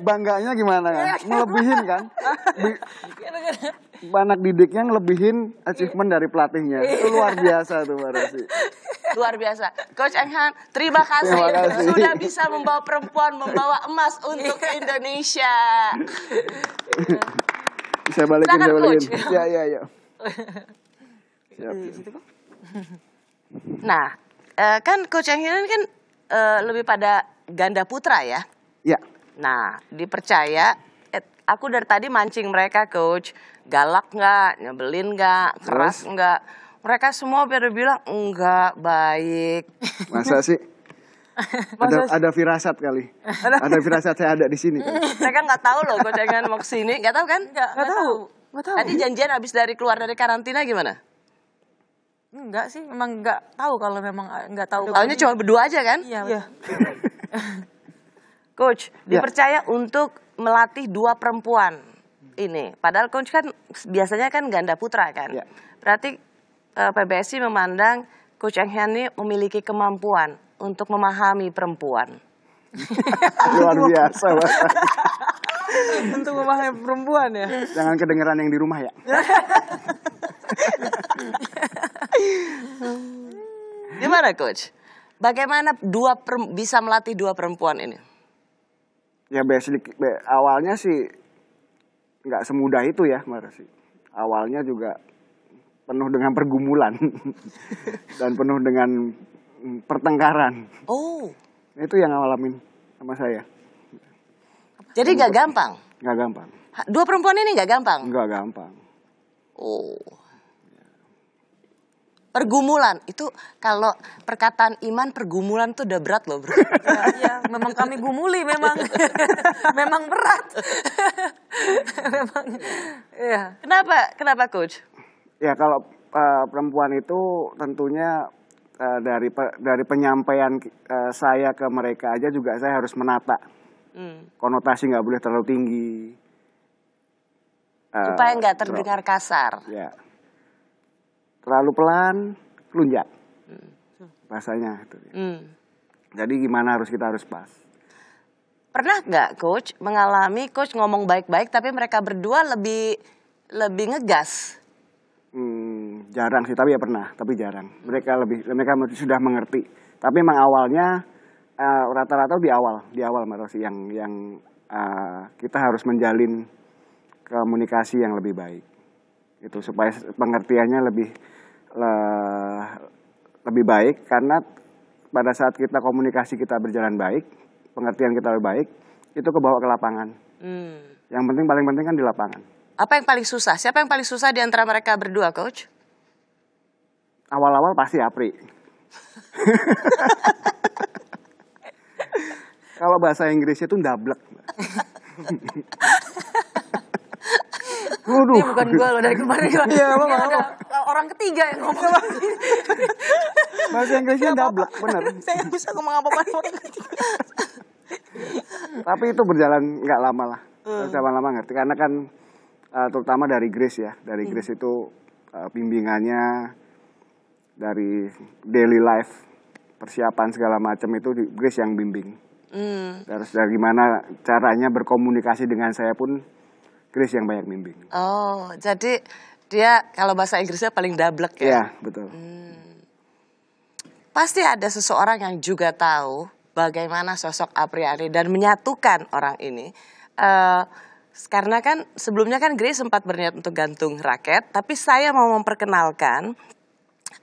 bangganya gimana kan? Melebihin kan? anak didiknya ngelebihin achievement dari pelatihnya. Itu luar biasa tuh Mbak Luar biasa. Coach Enghan, terima kasih, terima kasih sudah bisa membawa perempuan membawa emas untuk Indonesia. saya balikin, Silahkan saya balikin. Coach. Ya, ya, ya. Nah, eh, kan Coach Enghan kan eh, lebih pada ganda putra ya? Ya. Nah, dipercaya eh, aku dari tadi mancing mereka coach galak nggak, nyebelin nggak, keras nggak. Mereka semua pada bilang enggak baik. Masa sih? ada, ada firasat kali. ada firasat saya ada di sini. Kan. saya kan nggak tahu loh gue jangan mau kesini. Nggak tahu kan? Nggak, nggak tahu. Nggak tahu. Tadi janjian habis dari keluar dari karantina gimana? Enggak sih, memang enggak tahu kalau memang enggak eh, tahu. Tahunya cuma berdua aja kan? Iya. iya. Coach, ya. dipercaya untuk melatih dua perempuan ini. Padahal coach kan biasanya kan ganda putra kan. Ya. Berarti uh, eh, PBSI memandang coach Eng Hian ini memiliki kemampuan untuk memahami perempuan. Luar biasa. untuk memahami perempuan ya. Jangan kedengeran yang di rumah ya. Gimana coach? Bagaimana dua bisa melatih dua perempuan ini? Ya basic awalnya sih nggak semudah itu ya mbak Awalnya juga penuh dengan pergumulan dan penuh dengan mm, pertengkaran. Oh. Itu yang ngalamin sama saya. Jadi nggak gampang. Nggak gampang. Dua perempuan ini nggak gampang. Nggak gampang. Oh pergumulan itu kalau perkataan iman pergumulan tuh udah berat loh bro. ya, ya, memang kami gumuli memang memang berat. memang iya. Kenapa kenapa coach? Ya kalau uh, perempuan itu tentunya uh, dari dari penyampaian uh, saya ke mereka aja juga saya harus menata. Hmm. Konotasi nggak boleh terlalu tinggi. Uh, Supaya nggak terdengar kasar. Ya terlalu pelan lunjak hmm. rasanya itu. Hmm. Jadi gimana harus kita harus pas. Pernah nggak coach mengalami coach ngomong baik-baik tapi mereka berdua lebih lebih ngegas? Hmm, jarang sih tapi ya pernah tapi jarang. Hmm. Mereka lebih mereka sudah mengerti. Tapi emang awalnya eh, rata-rata uh, di awal di awal Mbak Rosi yang yang uh, kita harus menjalin komunikasi yang lebih baik gitu supaya pengertiannya lebih le, lebih baik karena pada saat kita komunikasi kita berjalan baik pengertian kita lebih baik itu kebawa ke lapangan hmm. yang penting paling penting kan di lapangan apa yang paling susah siapa yang paling susah di antara mereka berdua coach awal-awal pasti Apri kalau bahasa Inggrisnya itu doublek Waduh. Ini bukan gue loh dari kemarin. Iya, apa ada orang ketiga yang ngomong. Bahasa Inggrisnya double, benar. Saya bisa ngomong apa-apa Tapi itu berjalan nggak lama lah. Berjalan hmm. lama ngerti karena kan uh, terutama dari Grace ya. Dari hmm. Grace itu uh, bimbingannya dari daily life persiapan segala macam itu di Grace yang bimbing. Hmm. Terus dari mana caranya berkomunikasi dengan saya pun Grace yang banyak bimbing. Oh, jadi dia kalau bahasa Inggrisnya paling double ya? Iya, betul. Hmm. Pasti ada seseorang yang juga tahu bagaimana sosok Apriani dan menyatukan orang ini. Uh, karena kan sebelumnya kan Grace sempat berniat untuk gantung raket, tapi saya mau memperkenalkan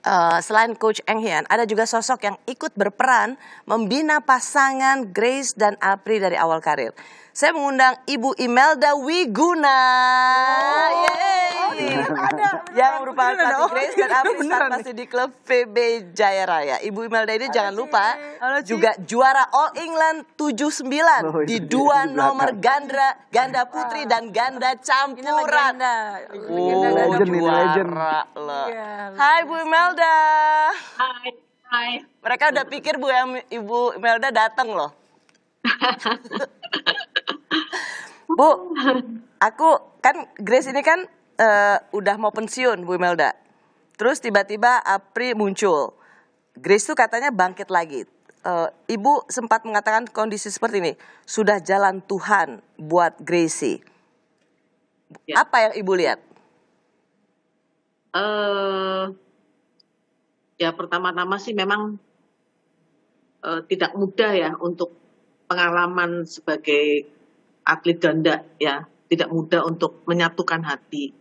uh, selain Coach Eng Hian, ada juga sosok yang ikut berperan membina pasangan Grace dan Apri dari awal karir saya mengundang Ibu Imelda Wiguna. Oh. Yeay. Oh, ada. Yang merupakan pelatih Grace dan oh, Afristan masih di klub VB Jaya Raya. Ibu Imelda ini Halo, jangan Cik. lupa Halo, juga juara All England 79 oh, di iya, iya, dua di iya. nomor ganda ganda putri dan ganda campuran. Ini Oh, ganda juara. Legend. Hai Bu Imelda. Hai. Hai. Mereka udah pikir Bu Ibu Imelda datang loh. Bu, aku kan Grace ini kan uh, udah mau pensiun Bu Melda. Terus tiba-tiba Apri muncul. Grace tuh katanya bangkit lagi. Uh, Ibu sempat mengatakan kondisi seperti ini sudah jalan Tuhan buat Gracie. Ya. Apa yang Ibu lihat? Uh, ya pertama-tama sih memang uh, tidak mudah ya untuk pengalaman sebagai atlet ganda ya tidak mudah untuk menyatukan hati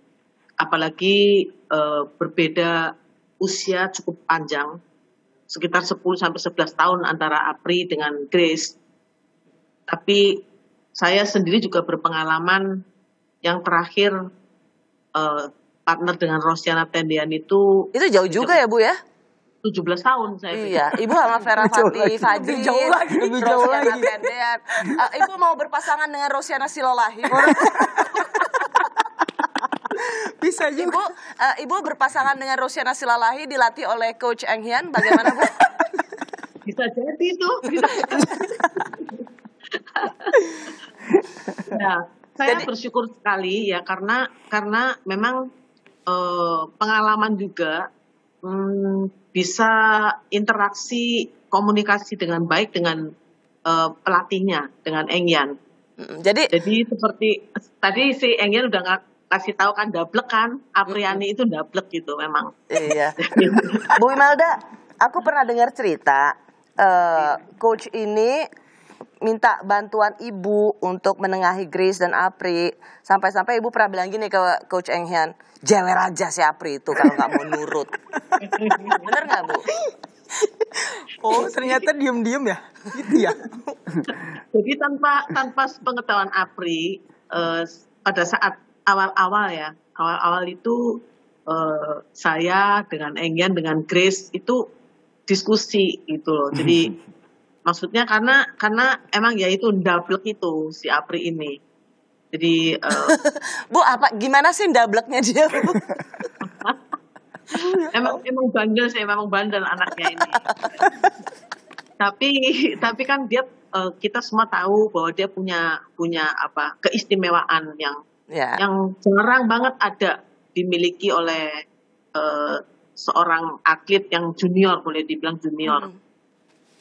apalagi uh, berbeda usia cukup panjang sekitar 10 sampai 11 tahun antara Apri dengan Grace. Tapi saya sendiri juga berpengalaman yang terakhir uh, partner dengan Rosiana Tendian itu itu jauh juga ya Bu ya? tujuh belas tahun saya Iya, Ibu sama Vera Fati Fajri. Lebih jauh lagi, lebih jauh lagi. Uh, ibu mau berpasangan dengan Rosiana Silolahi. Bisa juga. Ibu, uh, ibu berpasangan dengan Rosiana Silalahi dilatih oleh Coach Eng Hian. Bagaimana Bu? Bisa jadi itu. Bisa. nah, saya jadi, bersyukur sekali ya karena karena memang uh, pengalaman juga hmm, bisa interaksi komunikasi dengan baik dengan uh, pelatihnya dengan Engyan. Hmm, jadi jadi seperti tadi si Engyan udah nggak kasih tahu kan double kan Apriani hmm. itu double gitu memang. Iya. Bu Imelda, aku pernah dengar cerita uh, coach ini minta bantuan ibu untuk menengahi Grace dan Apri. Sampai-sampai ibu pernah bilang gini ke Coach Eng jewer aja si Apri itu kalau nggak mau nurut. Bener nggak bu? Oh ternyata diem-diem ya, gitu ya. Jadi tanpa tanpa pengetahuan Apri, eh, pada saat awal-awal ya, awal-awal itu eh, saya dengan Enghian dengan Grace itu diskusi gitu loh. Jadi maksudnya karena karena emang ya itu double itu si Apri ini jadi uh, bu apa gimana sih double-nya dia bu emang emang bandel sih emang bandel anaknya ini tapi tapi kan dia uh, kita semua tahu bahwa dia punya punya apa keistimewaan yang yeah. yang jarang banget ada dimiliki oleh uh, seorang atlet yang junior boleh dibilang junior mm -hmm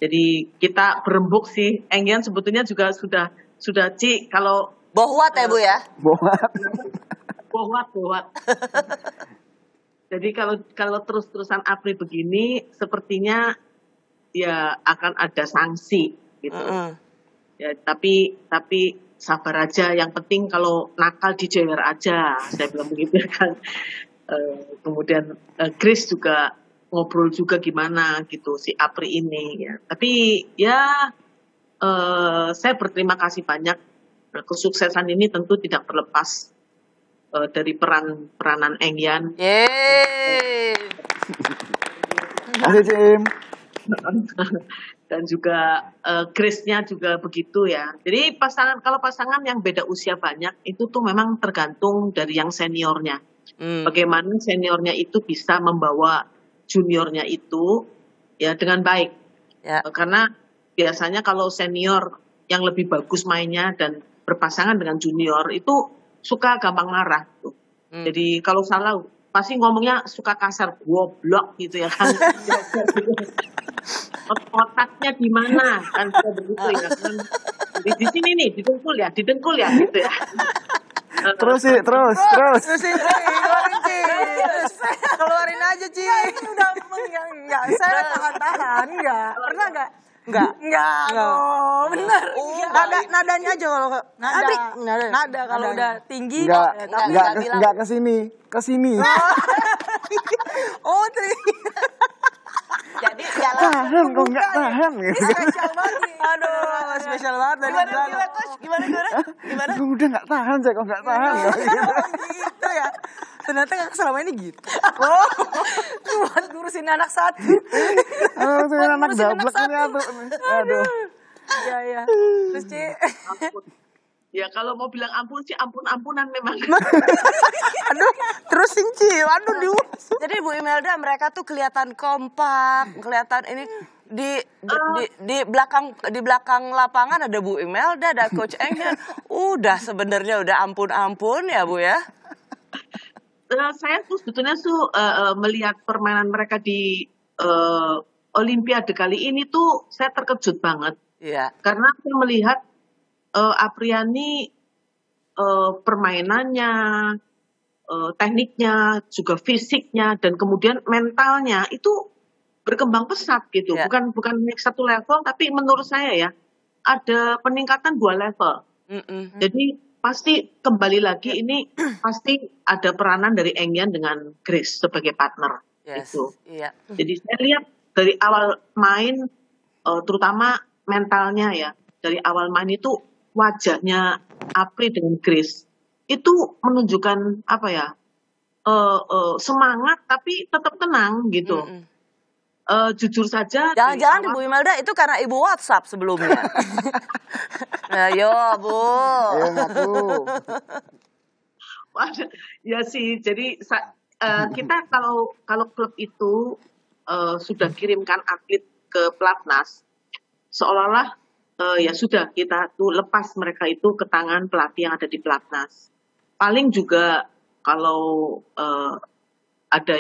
jadi kita berembuk sih. Enggian sebetulnya juga sudah sudah Ci kalau bohwat ya Bu ya. Bohwat. bohwat, bohwat. Jadi kalau kalau terus-terusan April begini sepertinya ya akan ada sanksi gitu. Mm -hmm. Ya, tapi tapi sabar aja. Yang penting kalau nakal di aja. Saya bilang begitu kan. Uh, kemudian uh, eh, Chris juga ngobrol juga gimana gitu si Apri ini ya. Tapi ya eh, saya berterima kasih banyak nah, kesuksesan ini tentu tidak terlepas eh, dari peran peranan Engyan. Yeay. Jim. Dan juga eh, Chrisnya juga begitu ya. Jadi pasangan kalau pasangan yang beda usia banyak itu tuh memang tergantung dari yang seniornya. Hmm. Bagaimana seniornya itu bisa membawa juniornya itu ya dengan baik. Ya. Eh, karena biasanya kalau senior yang lebih bagus mainnya dan berpasangan dengan junior itu suka gampang marah. Tuh. Hmm. Jadi kalau salah pasti ngomongnya suka kasar, goblok gitu ya kan. Otaknya di mana kan begitu ya kan. Di, di sini nih, didengkul ya, didengkul ya gitu ya terus sih terus terus terus sih eh, keluarin Ci keluarin aja Ci ya, itu udah enggak enggak saya tahan tahan enggak pernah enggak Enggak. Enggak. Oh, benar. Oh, iya. nada nadanya aja kalau nada. Nada. Nada kalau udah tinggi enggak eh, tapi enggak enggak ke sini. Ke sini. Oh, oh tri. jadi jalan paham kok nggak ya. paham gitu spesial banget aduh spesial banget dari gimana gimana coach gimana gimana gimana udah nggak tahan saya kok nggak iya, tahan gitu ya ternyata kakak selama ini gitu oh buat ngurusin anak satu oh, ngurusin anak double ini aduh iya iya terus cie Ya kalau mau bilang ampun sih ampun-ampunan memang. aduh, terus sinci, aduh di. Iya. Jadi Bu Imelda mereka tuh kelihatan kompak, kelihatan ini di, di, uh, di di belakang di belakang lapangan ada Bu Imelda, ada Coach Engel. udah sebenarnya udah ampun-ampun ya Bu ya. Eh, saya tuh sebetulnya tuh eh, melihat permainan mereka di uh, Olimpiade kali ini tuh saya terkejut banget. Iya. Yeah. Karena saya melihat uh, Apriani uh, permainannya, uh, tekniknya, juga fisiknya dan kemudian mentalnya itu berkembang pesat gitu. Yeah. Bukan bukan naik satu level tapi menurut saya ya ada peningkatan dua level. Mm -hmm. Jadi pasti kembali lagi yeah. ini pasti ada peranan dari Engian dengan Chris sebagai partner yes. itu. Yeah. Jadi saya lihat dari awal main uh, terutama mentalnya ya dari awal main itu wajahnya Apri dengan Chris itu menunjukkan apa ya uh, uh, semangat tapi tetap tenang gitu. Mm -hmm. Uh, jujur saja. Jangan-jangan Ibu Imelda itu karena Ibu WhatsApp sebelumnya. Ayo nah, Bu. Ayo iya, Bu. ya sih, jadi uh, kita kalau kalau klub itu uh, sudah kirimkan atlet ke pelatnas, seolah-olah uh, ya sudah kita tuh lepas mereka itu ke tangan pelatih yang ada di pelatnas. Paling juga kalau uh, ada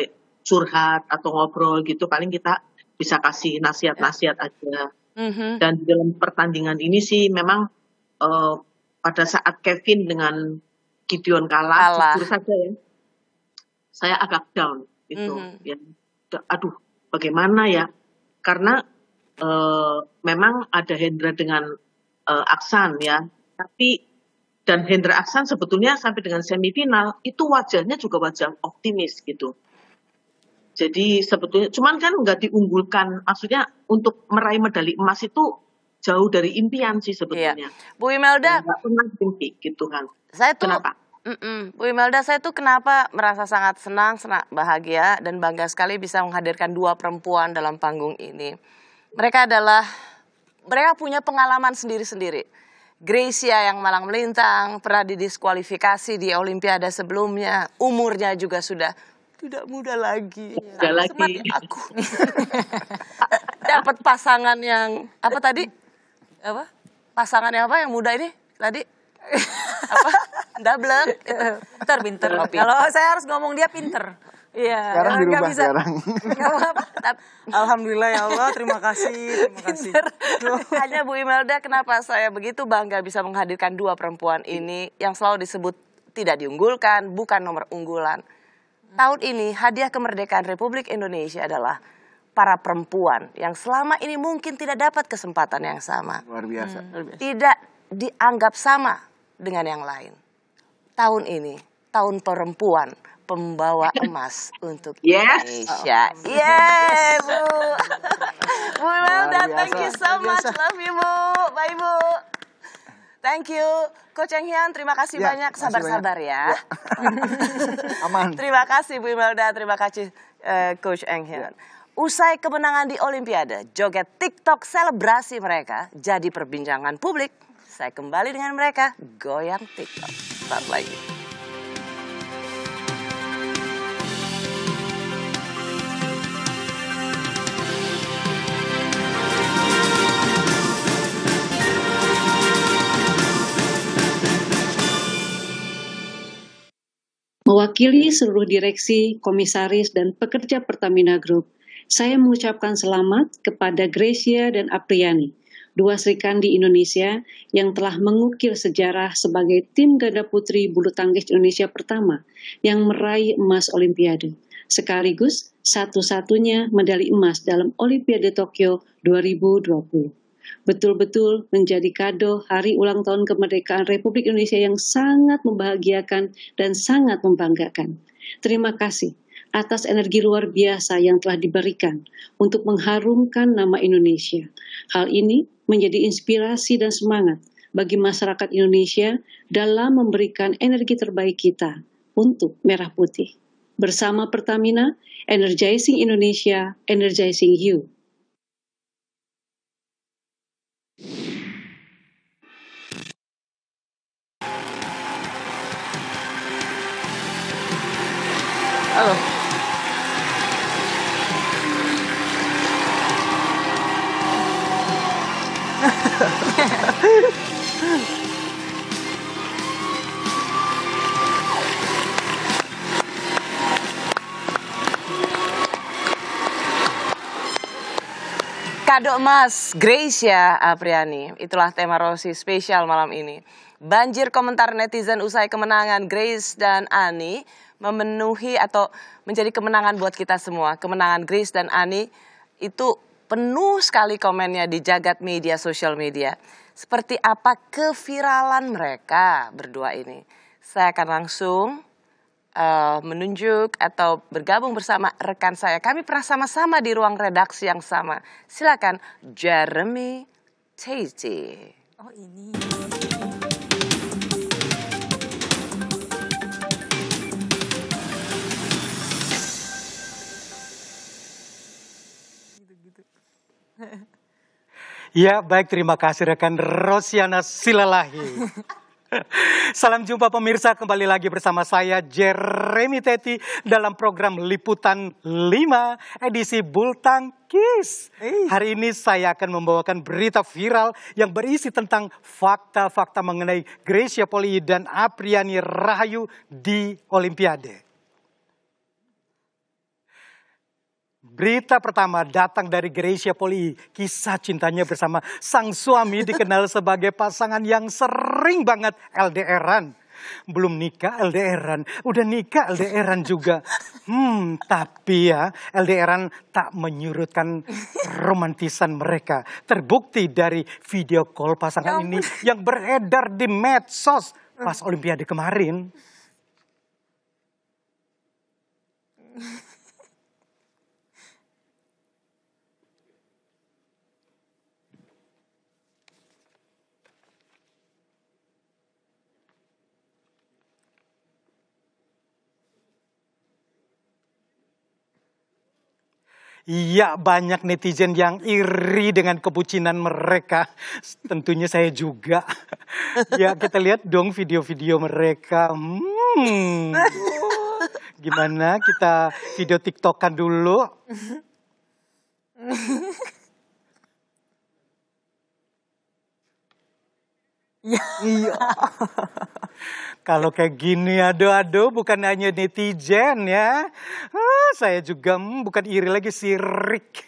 curhat atau ngobrol gitu, paling kita bisa kasih nasihat-nasihat aja. Mm-hmm. Dan di dalam pertandingan ini sih memang uh, pada saat Kevin dengan Gideon kalah, jujur saja ya, saya agak down gitu. Mm-hmm. Ya, aduh, bagaimana ya? Karena Eh, memang ada Hendra dengan uh, Aksan ya, tapi dan Hendra Aksan sebetulnya sampai dengan semifinal itu wajahnya juga wajah optimis gitu. Jadi sebetulnya, cuman kan nggak diunggulkan, maksudnya untuk meraih medali emas itu jauh dari impian sih sebetulnya. Iya. Bu Imelda, nggak pernah mimpi gitu kan. Saya tuh kenapa? Mm-mm. Bu Imelda, saya tuh kenapa merasa sangat senang, senang, bahagia, dan bangga sekali bisa menghadirkan dua perempuan dalam panggung ini mereka adalah mereka punya pengalaman sendiri-sendiri. Gracia yang malang melintang, pernah didiskualifikasi di Olimpiade sebelumnya, umurnya juga sudah tidak muda lagi. Tidak lagi. Semat aku dapat pasangan yang apa tadi? Apa? Pasangan yang apa yang muda ini tadi? apa? Dablek. Pinter, pinter. Kalau saya harus ngomong dia pinter. Iya. Sekarang dirubah bisa. sekarang. Alhamdulillah ya Allah, terima kasih, terima kasih. Hanya Bu Imelda, kenapa saya begitu bangga bisa menghadirkan dua perempuan ini yang selalu disebut tidak diunggulkan, bukan nomor unggulan. Tahun ini hadiah kemerdekaan Republik Indonesia adalah para perempuan yang selama ini mungkin tidak dapat kesempatan yang sama. Luar biasa. Hmm. Tidak dianggap sama dengan yang lain. Tahun ini, tahun perempuan pembawa emas untuk Indonesia. Oh. Bu. Bu Melda, thank you so much. Love you, Bu. Bye, Bu. Thank you. Coach Cheng Hian, terima kasih yeah, ya, banyak. Sabar-sabar ya. ya. Aman. terima kasih Bu Imelda, terima kasih uh, Coach Cheng Hian. Ya. Usai kemenangan di Olimpiade, joget TikTok selebrasi mereka jadi perbincangan publik. Saya kembali dengan mereka, goyang TikTok. Selamat lagi. Mewakili seluruh direksi, komisaris, dan pekerja Pertamina Group, saya mengucapkan selamat kepada Gracia dan Apriani, dua serikandi Indonesia yang telah mengukir sejarah sebagai tim ganda putri bulu tangkis Indonesia pertama yang meraih emas Olimpiade, sekaligus satu-satunya medali emas dalam Olimpiade Tokyo 2020 betul-betul menjadi kado hari ulang tahun kemerdekaan Republik Indonesia yang sangat membahagiakan dan sangat membanggakan. Terima kasih atas energi luar biasa yang telah diberikan untuk mengharumkan nama Indonesia. Hal ini menjadi inspirasi dan semangat bagi masyarakat Indonesia dalam memberikan energi terbaik kita untuk Merah Putih. Bersama Pertamina, Energizing Indonesia, Energizing You. Halo. Kado emas Gracia Apriani. Itulah tema Rosi spesial malam ini. Banjir komentar netizen usai kemenangan Grace dan Ani memenuhi atau menjadi kemenangan buat kita semua. Kemenangan Grace dan Ani itu penuh sekali komennya di jagat media, sosial media. Seperti apa keviralan mereka berdua ini. Saya akan langsung uh, menunjuk atau bergabung bersama rekan saya. Kami pernah sama-sama di ruang redaksi yang sama. Silakan Jeremy Tati. Oh ini. Ya baik terima kasih rekan Rosiana Silalahi. Salam jumpa pemirsa kembali lagi bersama saya Jeremy Teti dalam program Liputan 5 edisi Bultang Kis. Hari ini saya akan membawakan berita viral yang berisi tentang fakta-fakta mengenai Gracia Poli dan Apriani Rahayu di Olimpiade. Berita pertama datang dari Gracia Poli, kisah cintanya bersama sang suami dikenal sebagai pasangan yang sering banget LDRan. Belum nikah LDRan, udah nikah LDRan juga. Hmm, tapi ya LDRan tak menyurutkan romantisan mereka. Terbukti dari video call pasangan ya ini yang beredar di medsos pas Olimpiade kemarin. Iya banyak netizen yang iri dengan kepucinan mereka. Tentunya saya juga. ya kita lihat dong video-video mereka. Hmm. Gimana kita video tiktokan dulu. Ya. Iya. iya. Kalau kayak gini, aduh, aduh, bukan hanya netizen ya. Ah, saya juga hmm, bukan iri lagi, sirik.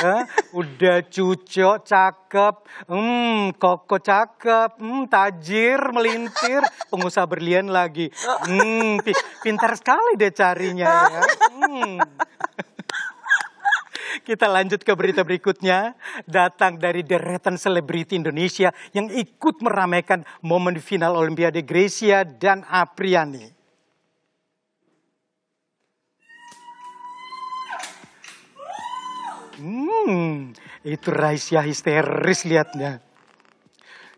Ah, udah cucok, cakep, hmm, koko cakep, hmm, tajir, melintir, pengusaha berlian lagi. Hmm, pintar sekali deh carinya ya. Hmm. Kita lanjut ke berita berikutnya. Datang dari deretan selebriti Indonesia yang ikut meramaikan momen final Olimpiade Grecia dan Apriani. Hmm, itu Raisya histeris lihatnya.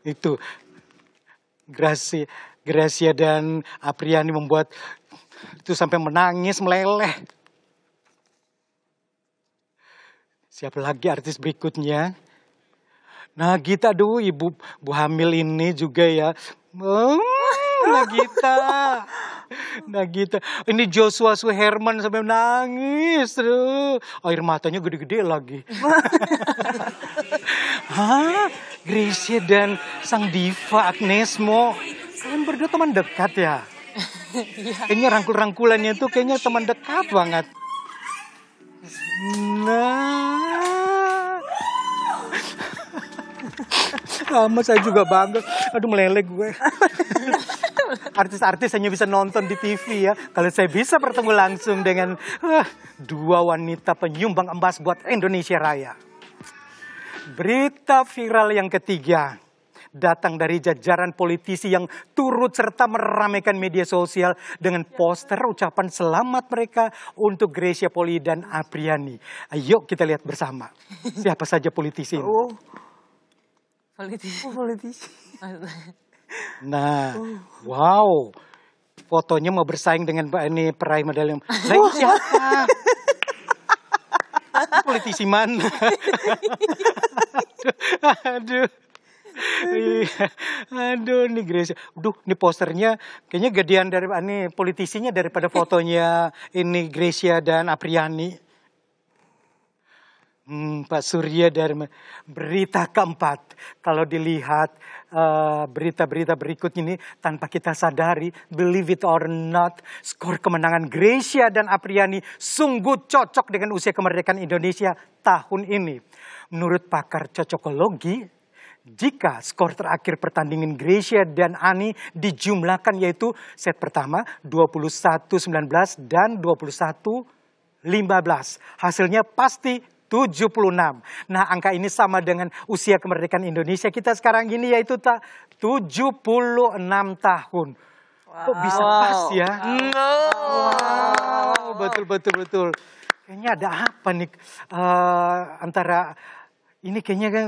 Itu Gracia, Gracia dan Apriani membuat itu sampai menangis meleleh. Siapa lagi artis berikutnya? Nah Gita, dulu ibu bu hamil ini juga ya. Hmm, nah Gita. Nah Gita. Ini Joshua Suherman sampai nangis. Tuh. Air matanya gede-gede lagi. Hah? Gracia dan sang diva Agnesmo. Kalian berdua teman dekat ya? Iya. Kayaknya rangkul-rangkulannya tuh kayaknya teman dekat banget. Nah. Lama saya juga bangga. Aduh meleleh gue. Artis-artis hanya bisa nonton di TV ya. Kalau saya bisa bertemu langsung dengan uh, dua wanita penyumbang emas buat Indonesia Raya. Berita viral yang ketiga datang dari jajaran politisi yang turut serta meramaikan media sosial dengan ya, poster ucapan selamat mereka untuk Gracia Poli dan Apriani. Ayo kita lihat bersama siapa saja politisi ini. Oh, politisi. Oh, politisi. Nah, oh. wow. Fotonya mau bersaing dengan Mbak ini peraih medali. Nah, ini siapa? politisi mana? aduh. Iya. Aduh, nih Gresia. Duh, nih posternya kayaknya gedean dari ah, nih politisinya daripada fotonya ini Gresia dan Apriani. Hmm, Pak Surya dari berita keempat. Kalau dilihat eh, berita-berita uh, berikut ini tanpa kita sadari, believe it or not, skor kemenangan Gresia dan Apriani sungguh cocok dengan usia kemerdekaan Indonesia tahun ini. Menurut pakar cocokologi, jika skor terakhir pertandingan Gracia dan Ani dijumlahkan yaitu set pertama 21-19 dan 21-15. Hasilnya pasti 76. Nah angka ini sama dengan usia kemerdekaan Indonesia kita sekarang ini yaitu tak 76 tahun. Wow. Kok bisa pas ya? Wow. Wow, betul betul betul. Kayaknya ada apa nih uh, antara ini kayaknya kan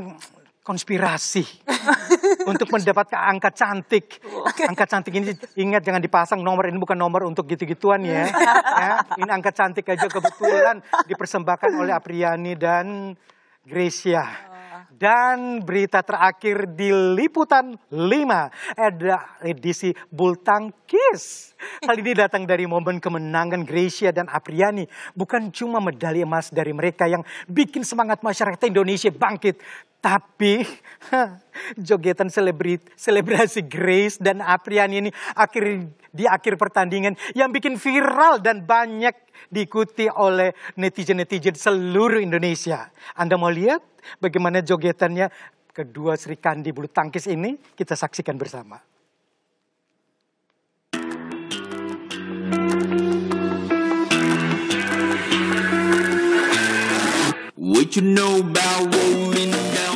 konspirasi untuk mendapatkan angka cantik. Angka cantik ini ingat jangan dipasang nomor ini bukan nomor untuk gitu-gituan ya. ya. Ini angka cantik aja kebetulan dipersembahkan oleh Apriani dan Gracia. Dan berita terakhir di Liputan 5, ada edisi Bultangkis. Kali ini datang dari momen kemenangan Gracia dan Apriani. Bukan cuma medali emas dari mereka yang bikin semangat masyarakat Indonesia bangkit. Tapi jogetan selebrit, selebrasi Grace dan Aprian ini akhir di akhir pertandingan yang bikin viral dan banyak diikuti oleh netizen-netizen seluruh Indonesia. Anda mau lihat bagaimana jogetannya kedua Sri Kandi bulu tangkis ini? Kita saksikan bersama. What you know about rolling down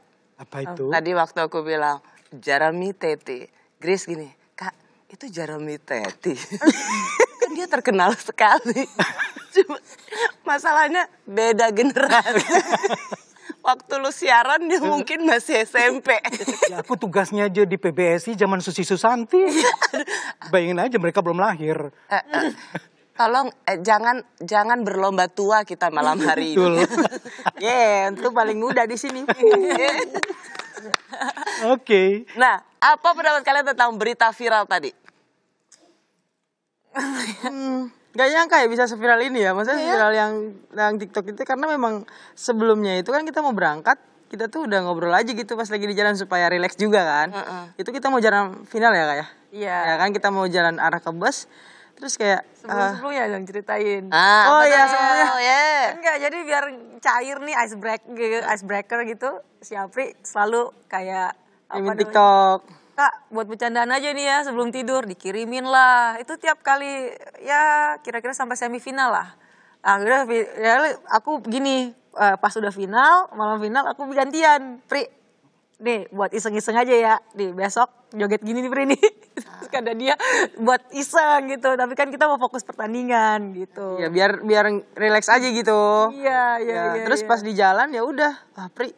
Apa nah, itu? Tadi waktu aku bilang Jeremy Tete, Grace gini, kak itu Jeremy Tete. kan dia terkenal sekali. Cuma masalahnya beda generasi. waktu lu siaran dia mungkin masih SMP. ya aku tugasnya aja di PBSI zaman Susi Susanti. Bayangin aja mereka belum lahir. Eh, eh, tolong eh, jangan jangan berlomba tua kita malam hari ini. yeah, itu paling muda di sini. Oke. Okay. Nah, apa pendapat kalian tentang berita viral tadi? hmm, gak nyangka ya bisa seviral ini ya, maksudnya yeah. Iya. viral yang yang TikTok itu karena memang sebelumnya itu kan kita mau berangkat kita tuh udah ngobrol aja gitu pas lagi di jalan supaya relax juga kan. Uh -uh. Itu kita mau jalan final ya kak ya. Yeah. Ya kan kita mau jalan arah ke bus terus kayak ah. sebelum sebelumnya yang ceritain ah, oh iya sebelumnya yeah. enggak jadi biar cair nih ice break gitu, icebreaker gitu si Apri selalu kayak apa TikTok kak buat bercandaan aja nih ya sebelum tidur dikirimin lah itu tiap kali ya kira-kira sampai semifinal lah akhirnya ya, aku gini eh, pas udah final malam final aku gantian Pri nih buat iseng-iseng aja ya nih besok joget gini nih Pri ah. karena dia buat iseng gitu tapi kan kita mau fokus pertandingan gitu ya biar biar relax aja gitu iya iya ya, ya, terus ya. pas di jalan ya udah ah Pri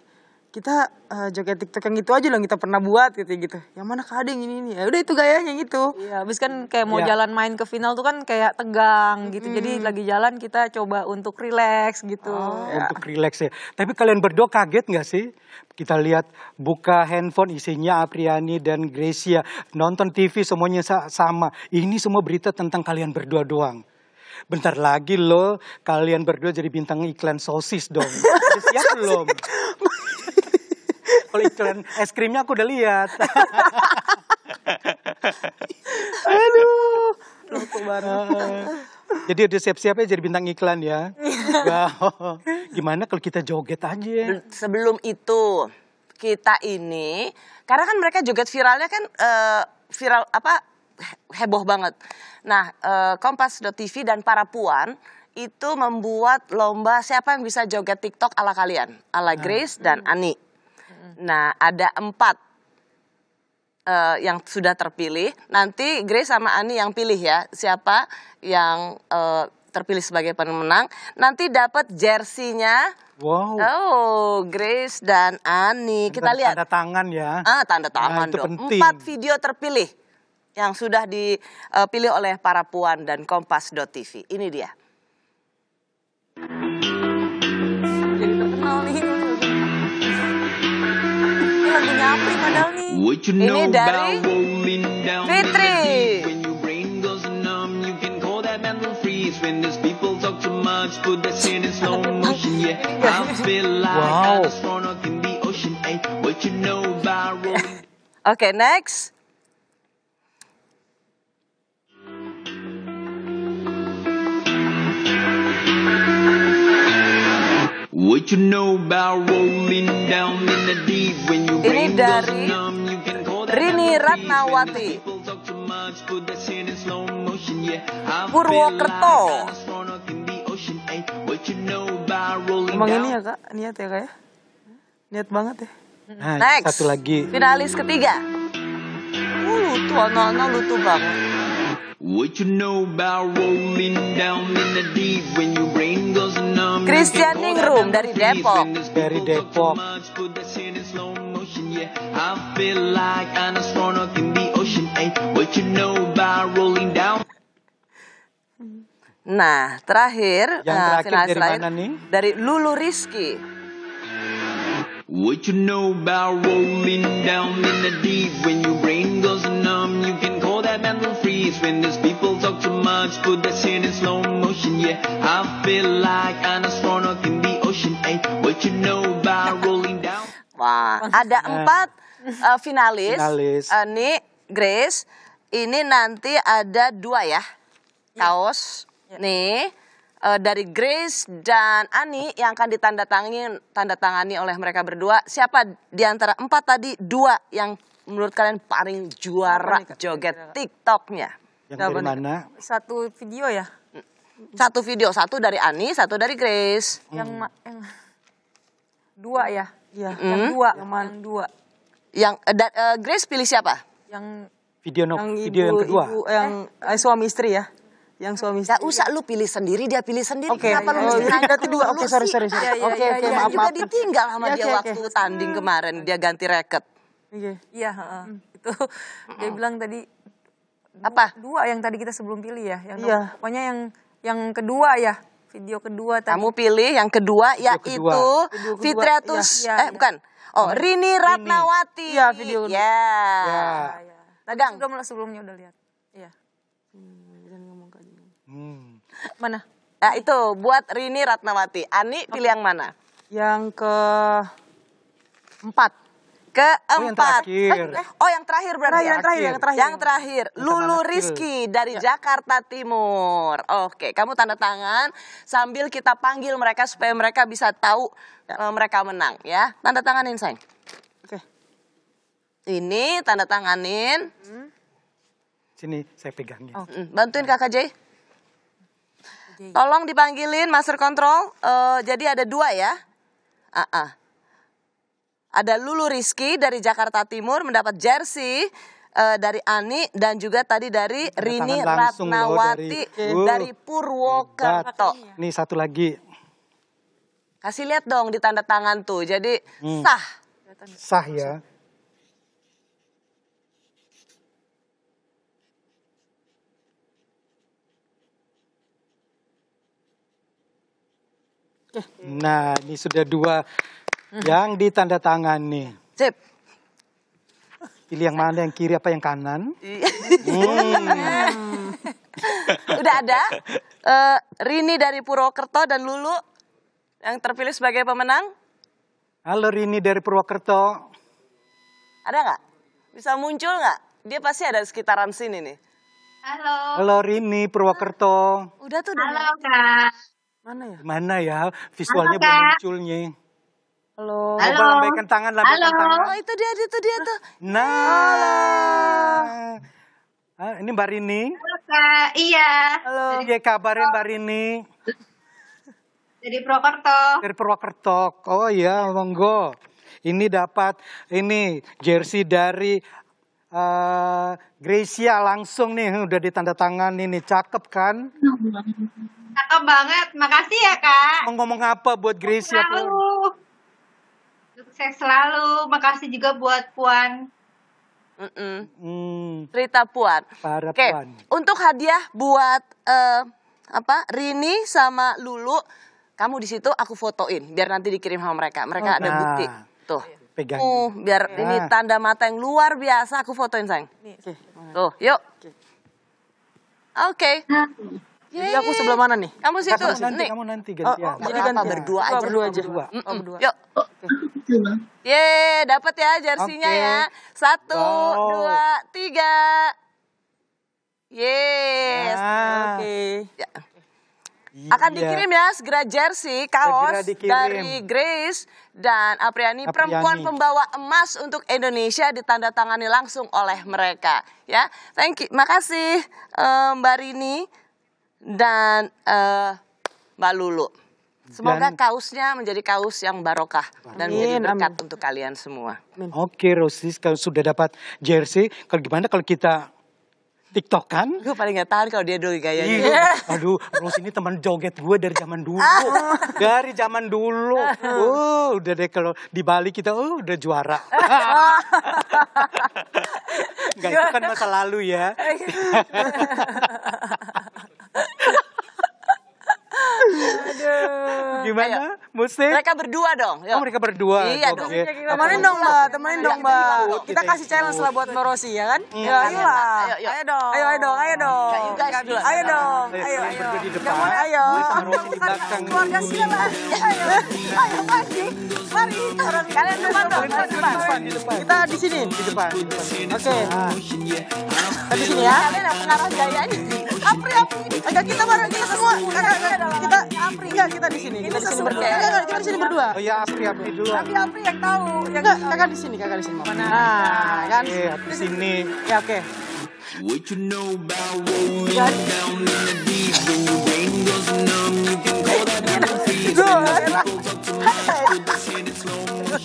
kita uh, joget TikTok yang itu aja loh kita pernah buat gitu gitu. Yang mana kadang ini ini. Ya udah itu gayanya gitu. ya habis kan kayak mau ya. jalan main ke final tuh kan kayak tegang gitu. Hmm. Jadi lagi jalan kita coba untuk rileks gitu. Oh, ya. Untuk rileks ya. Tapi kalian berdua kaget nggak sih? Kita lihat buka handphone isinya Apriani dan Gracia, nonton TV semuanya sama. Ini semua berita tentang kalian berdua doang bentar lagi loh kalian berdua jadi bintang iklan sosis dong. siap belum? Kalau iklan es krimnya aku udah lihat. Aduh, lucu banget. Eh, jadi udah siap-siap ya jadi bintang iklan ya. Iya. Gimana kalau kita joget aja? Sebelum itu kita ini karena kan mereka joget viralnya kan uh, viral apa heboh banget. Nah, uh, kompas.tv dan para puan itu membuat lomba siapa yang bisa joget TikTok ala kalian, ala nah. Grace dan Ani. Nah, ada empat uh, yang sudah terpilih. Nanti Grace sama Ani yang pilih ya siapa yang uh, terpilih sebagai pemenang. Nanti dapat jersinya. Wow. Oh, Grace dan Ani. Kita tanda, lihat. Tanda tangan ya. Ah, tanda nah, tangan nah, itu dong. Empat video terpilih yang sudah dipilih eh, oleh para puan dan Kompas.tv. Ini dia. Ini dari Fitri. wow. okay, next. What you know about rolling down in the deep when you Ini dari Rini Ratnawati Purwokerto Emang ini ya kak, niat ya kak ya Niat banget ya nah, Next Satu lagi Finalis ketiga Uh, lutu anak-anak lutu banget What you know about rolling down in the deep when your brain goes numb Christian Ningrum dari Depok Dari Depok yeah. I feel like an astronaut in the ocean, eh? What you know about rolling down? Nah, terakhir, yang eh, terakhir dari mana nih? Dari Lulu Rizky. What you know about rolling down in the deep when your brain goes numb? You can call that mental freeze when people talk too much. Put that shit in slow motion, yeah. I feel like an astronaut in the ocean, What you know about rolling Wah, ada empat uh, finalis. finalis. Uh, eh, nih Grace, ini nanti ada dua ya kaos. Ya. ya. Nih eh, uh, dari Grace dan Ani yang akan ditandatangani tanda tangani oleh mereka berdua. Siapa di antara empat tadi dua yang menurut kalian paling juara joget TikToknya? Yang dari mana? Satu video ya. Satu video, satu dari Ani, satu dari Grace. Hmm. Yang yang dua ya. Iya, mm. yang dua, mana? yang dua. Yang that, uh, eh, eh, Grace pilih siapa? Yang video no, yang ibu, yang kedua. Ibu, yang eh? eh? suami istri ya. Yang suami istri. Gak usah lu pilih sendiri, dia pilih sendiri. Okay. Kenapa lu oh, mesti nanya dua. Oke, okay, sorry, sorry, sorry. Iya, iya, oke, iya, oke, okay, maaf, juga ditinggal sama dia waktu tanding hmm. kemarin, dia ganti reket. Iya, iya, hmm. itu hmm. dia bilang tadi apa? Dua yang tadi kita sebelum pilih ya, yang iya. pokoknya yang yang kedua ya. Video kedua tadi. Kamu pilih yang kedua video yaitu Fitriatus iya, ya, ya, eh iya. bukan. Oh, Rini Ratnawati. Ya. video Ya. Ya. ya. ya. Sebelum, sebelumnya udah lihat. Ya. Hmm, ngomong kayak Hmm. Mana? Nah, itu buat Rini Ratnawati. Ani pilih yang mana? Yang ke empat. Keempat. Oh yang terakhir. Eh, oh yang terakhir berarti. Terakhir. yang terakhir, yang terakhir. Yang terakhir. Lulu Rizky iya. dari ya. Jakarta Timur. Oke, kamu tanda tangan sambil kita panggil mereka supaya mereka bisa tahu ya. Eh, mereka menang ya. Tanda tanganin sayang. Oke. Ini tanda tanganin. Hmm. Sini saya pegangnya. Oh. Hmm, bantuin Kakak Jay. Tolong dipanggilin master kontrol. Uh, eh, jadi ada dua ya. Ah, uh -uh. Ada Lulu Rizky dari Jakarta Timur mendapat jersey uh, dari Ani dan juga tadi dari Rini Ratnawati dari, eh, dari Purwokerto. Nih satu lagi. Kasih lihat dong di tanda tangan tuh. Jadi hmm. sah. Sah ya. Eh. Nah, ini sudah dua Mm-hmm. yang ditandatangani. Sip. Pilih yang mana, yang kiri apa yang kanan? hmm. Udah ada. Uh, Rini dari Purwokerto dan Lulu yang terpilih sebagai pemenang. Halo Rini dari Purwokerto. Ada nggak? Bisa muncul nggak? Dia pasti ada sekitaran sini nih. Halo. Halo Rini Purwokerto. Udah tuh. Halo Kak. Mana ya? Mana ya visualnya Halo, belum munculnya. Halo. Halo. Lambaikan tangan, lambaikan Halo. tangan. Oh, itu dia, itu dia tuh. Nah. Halo. Ah, ini Mbak Rini. Halo, Kak. Iya. Halo. Iya, kabarin Mbak Rini. Dari Purwokerto. Dari Purwokerto. Oh iya, monggo. Ini dapat ini jersey dari uh, Gracia langsung nih udah ditandatangani ini Cakep kan? Cakep banget. Makasih ya, Kak. Mau ngomong apa buat Gracia? Tahu. Sukses selalu. Makasih juga buat Puan. Mm -mm. Mm. Cerita Puan. Para Oke. Puan. Untuk hadiah buat uh, apa? Rini sama Lulu, kamu di situ aku fotoin biar nanti dikirim sama mereka. Mereka oh, ada nah. bukti. Tuh. Pegang. Uh, biar ya. ini tanda mata yang luar biasa aku fotoin, Sayang. Oke. Okay. Tuh, yuk. Oke. Okay. okay. Jadi aku sebelah mana nih? Kamu situ. Kamu nanti, nih. kamu nanti oh, oh, gantian. Oh, oh, jadi ganti berdua aja. Berdua aja. Berdua. Mm -mm. Oh, berdua. Yuk. Okay. Ye, yeah, dapat ya jersinya okay. ya. Satu, wow. dua, tiga. Yes. Ah. Oke. Okay. Ya. Iya. Akan dikirim ya segera jersey kaos segera dari Grace dan Apriani, Apriani perempuan pembawa emas untuk Indonesia ditandatangani langsung oleh mereka ya. Thank you. Makasih um, Mbak Rini dan uh, Mbak Lulu. Semoga dan, kaosnya menjadi kaos yang barokah amin, dan menjadi berkat amin. untuk kalian semua. Amin. Oke, Rosis kalau sudah dapat jersey, kalau gimana kalau kita TikTok kan? Gue paling gak tahan kalau dia doi gayanya. Iya. iya. Aduh, Rose ini teman joget gue dari zaman dulu. dari zaman dulu. Oh, udah deh kalau di Bali kita oh udah juara. Gak itu kan masa lalu ya. Aduh. Gimana? Musik? Mereka berdua dong. Yuk. Oh, mereka berdua. Iya dong. Okay. Iya, Temenin iya, dong, Mbak. Temenin dong, Mbak. Kita kasih challenge lah buat Mbak Rosi ya kan? Mm. Ya, ayo lah. Ayo, ayo. ayo dong. Ayo, ayo dong. Ayo dong. Ayo ayo ayo Ayo ayo Ayo, ayo. ayo ayo ayo Ayo. Keluarga ayo Ayo. Ayo pagi. Mari. Kalian depan dong. Depan. Kita di sini. Di depan. Oke. Ah. Di sini ya. Kalian pengarah gayanya. Apri Apri agak kita bareng kita semua kakak kita Apri iya, enggak kita di sini kita sini berdua enggak kita di sini berdua oh iya, Apri Apri dulu Tapi Apri yang tahu yang kakak di sini kakak di sini nah kan iya, di sini ya oke What you know about rolling down in the deep when rain goes numb you can call that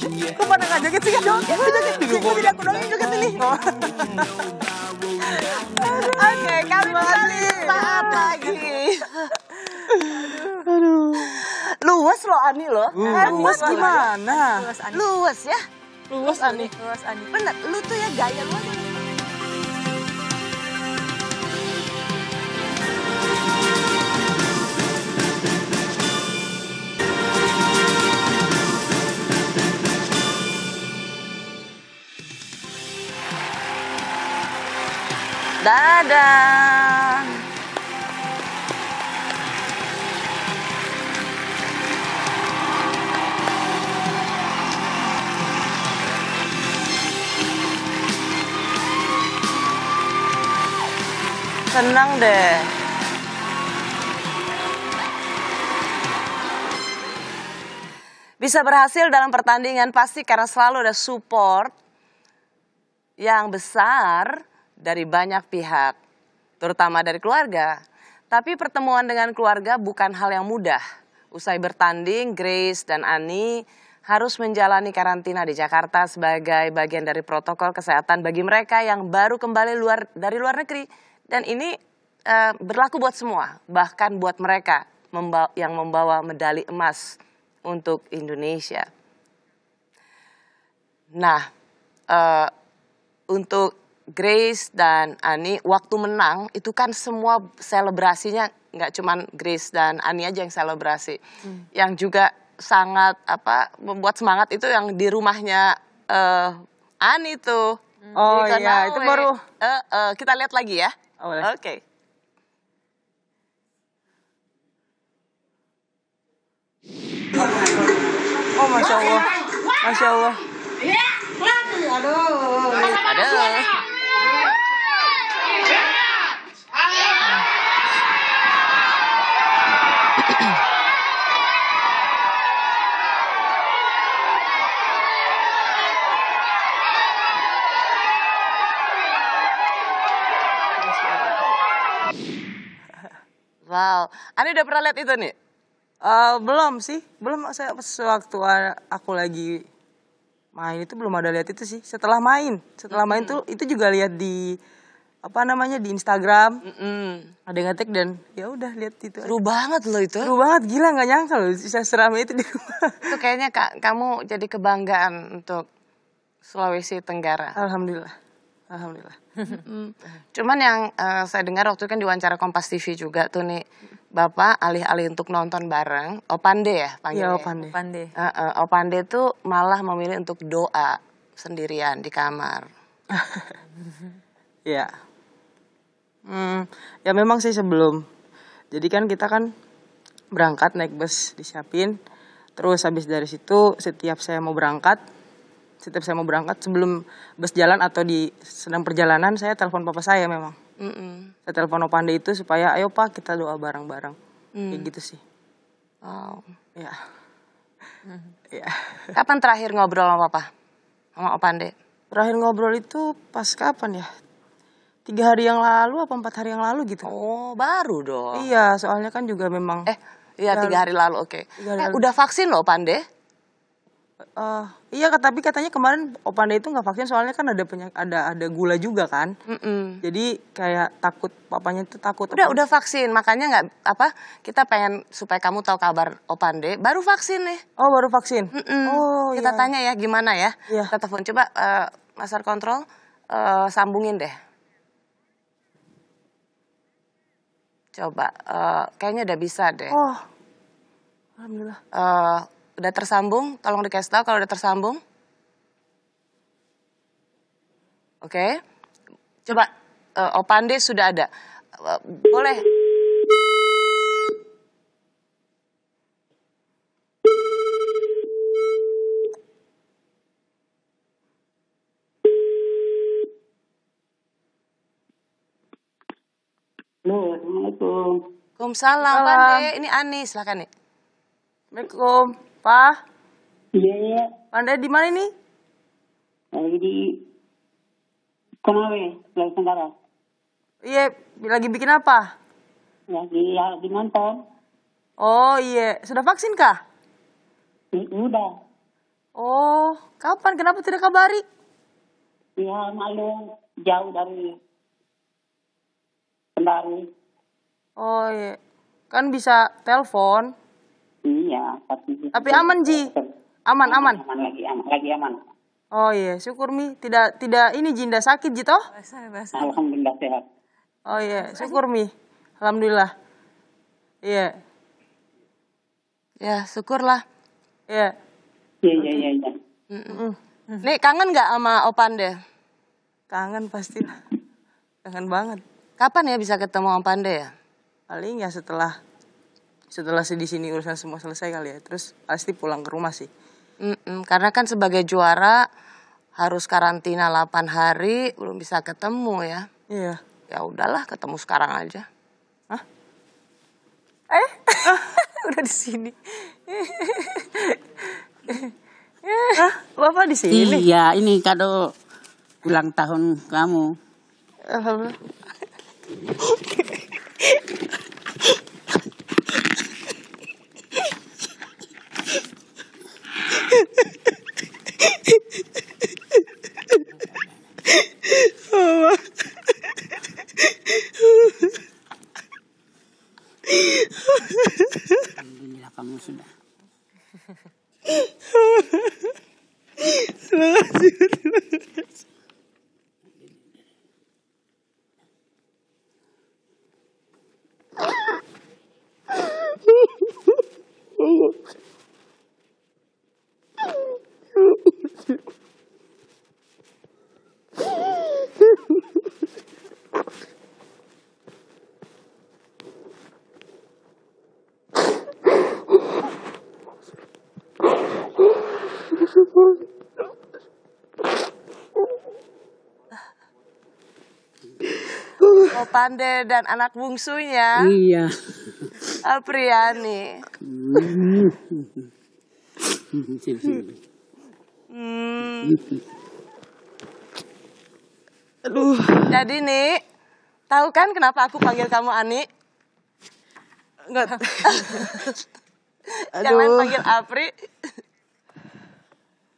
iya, Kok pada joget sih? Kan? Joget, joget. Jadi aku doang joget joget. Oke, kami kembali saat lagi. Aduh. Luas loh Ani loh. Uh, kan luas gimana? Luas, Ani. luas ya. Luas Ani. Luas Ani. Benar. lu tuh ya gaya lu Dadah. senang deh bisa berhasil dalam pertandingan pasti karena selalu ada support yang besar dari banyak pihak, terutama dari keluarga. Tapi pertemuan dengan keluarga bukan hal yang mudah. Usai bertanding, Grace dan Ani harus menjalani karantina di Jakarta sebagai bagian dari protokol kesehatan bagi mereka yang baru kembali luar dari luar negeri. Dan ini e, berlaku buat semua, bahkan buat mereka yang membawa medali emas untuk Indonesia. Nah, e, untuk Grace dan Ani waktu menang itu kan semua selebrasinya nggak cuman Grace dan Ani aja yang selebrasi. Hmm. Yang juga sangat apa membuat semangat itu yang di rumahnya uh, eh, Ani tuh. Hmm. Oh iya iya, itu baru uh, uh, kita lihat lagi ya. Oh, Oke. Okay. Oh masya Allah, masya Allah. Iya. Aduh. Aduh. Wow, Anda udah pernah lihat itu nih? Uh, belum sih, belum saya sewaktu aku lagi main itu belum ada lihat itu sih. Setelah main, setelah mm -hmm. main tuh itu juga lihat di apa namanya di Instagram. Mm -hmm. Ada ngetik dan ya udah lihat itu. Seru banget loh itu. Seru banget, gila nggak nyangka loh bisa seram itu di rumah. Itu kayaknya Kak, kamu jadi kebanggaan untuk Sulawesi Tenggara. Alhamdulillah. Alhamdulillah. Cuman yang uh, saya dengar waktu itu kan diwawancara Kompas TV juga tuh nih Bapak alih-alih untuk nonton bareng, Opande ya panggilnya. Ya iya, Opande. Opande. Uh, uh, Opande tuh malah memilih untuk doa sendirian di kamar. ya. Hmm, ya memang sih sebelum. Jadi kan kita kan berangkat naik bus disiapin. Terus habis dari situ setiap saya mau berangkat setiap saya mau berangkat sebelum bus jalan atau di sedang perjalanan saya telepon papa saya memang mm -mm. saya telepon opande itu supaya ayo pak kita doa bareng-bareng mm. kayak gitu sih wow ya mm. ya kapan terakhir ngobrol sama papa sama opande terakhir ngobrol itu pas kapan ya tiga hari yang lalu apa empat hari yang lalu gitu oh baru dong iya soalnya kan juga memang eh iya tiga hari lalu oke okay. eh, udah vaksin loh pande Uh, iya tapi katanya kemarin Opande itu nggak vaksin soalnya kan ada penyak, ada ada gula juga kan. Mm -mm. Jadi kayak takut papanya itu takut. Udah apa? udah vaksin makanya nggak apa kita pengen supaya kamu tahu kabar Opande baru vaksin nih. Oh baru vaksin. Mm -mm. Oh iya. kita iya. tanya ya gimana ya. Iya. Kita telepon coba uh, eh, Master Kontrol uh, eh, sambungin deh. Coba uh, kayaknya udah bisa deh. Oh alhamdulillah udah tersambung, tolong dikasih tahu kalau udah tersambung. Oke. Okay. Coba uh, Opande sudah ada. Uh, boleh Halo, Assalamualaikum. Waalaikumsalam, Pande. Ini Ani, silakan nih. Assalamualaikum. Pa? Iya, iya. Anda di mana ini? Lagi di Konawe, Sulawesi Tenggara. Iya, lagi bikin apa? Lagi di nonton. Oh iya, sudah vaksin kah? Udah. Oh, kapan? Kenapa tidak kabari? Ya, malu jauh dari Kendari. Oh iya, kan bisa telepon. Iya, tapi, tapi aman Ji. Aman, aman. Aman lagi aman, lagi aman. Oh iya, syukur Mi. Tidak tidak ini Jinda sakit Ji toh? Alhamdulillah sehat. Oh iya, syukur Mi. Alhamdulillah. Iya. Ya, syukurlah. Iya. Iya, iya, iya, iya. Nih kangen gak sama Opande? Kangen pasti. Kangen banget. Kapan ya bisa ketemu Opande ya? Paling ya setelah setelah di sini urusan semua selesai kali ya terus pasti pulang ke rumah sih Mm-mm, karena kan sebagai juara harus karantina 8 hari belum bisa ketemu ya iya ya udahlah ketemu sekarang aja Hah? eh udah di sini Hah? bapak di sini iya ini kado ulang tahun kamu mama Alhamdulillah kamu sudah terima kasih Pande dan anak bungsunya. Iya. Apriani. Hmm. Aduh. Jadi nih, tahu kan kenapa aku panggil kamu Ani? Enggak. Jangan panggil Apri.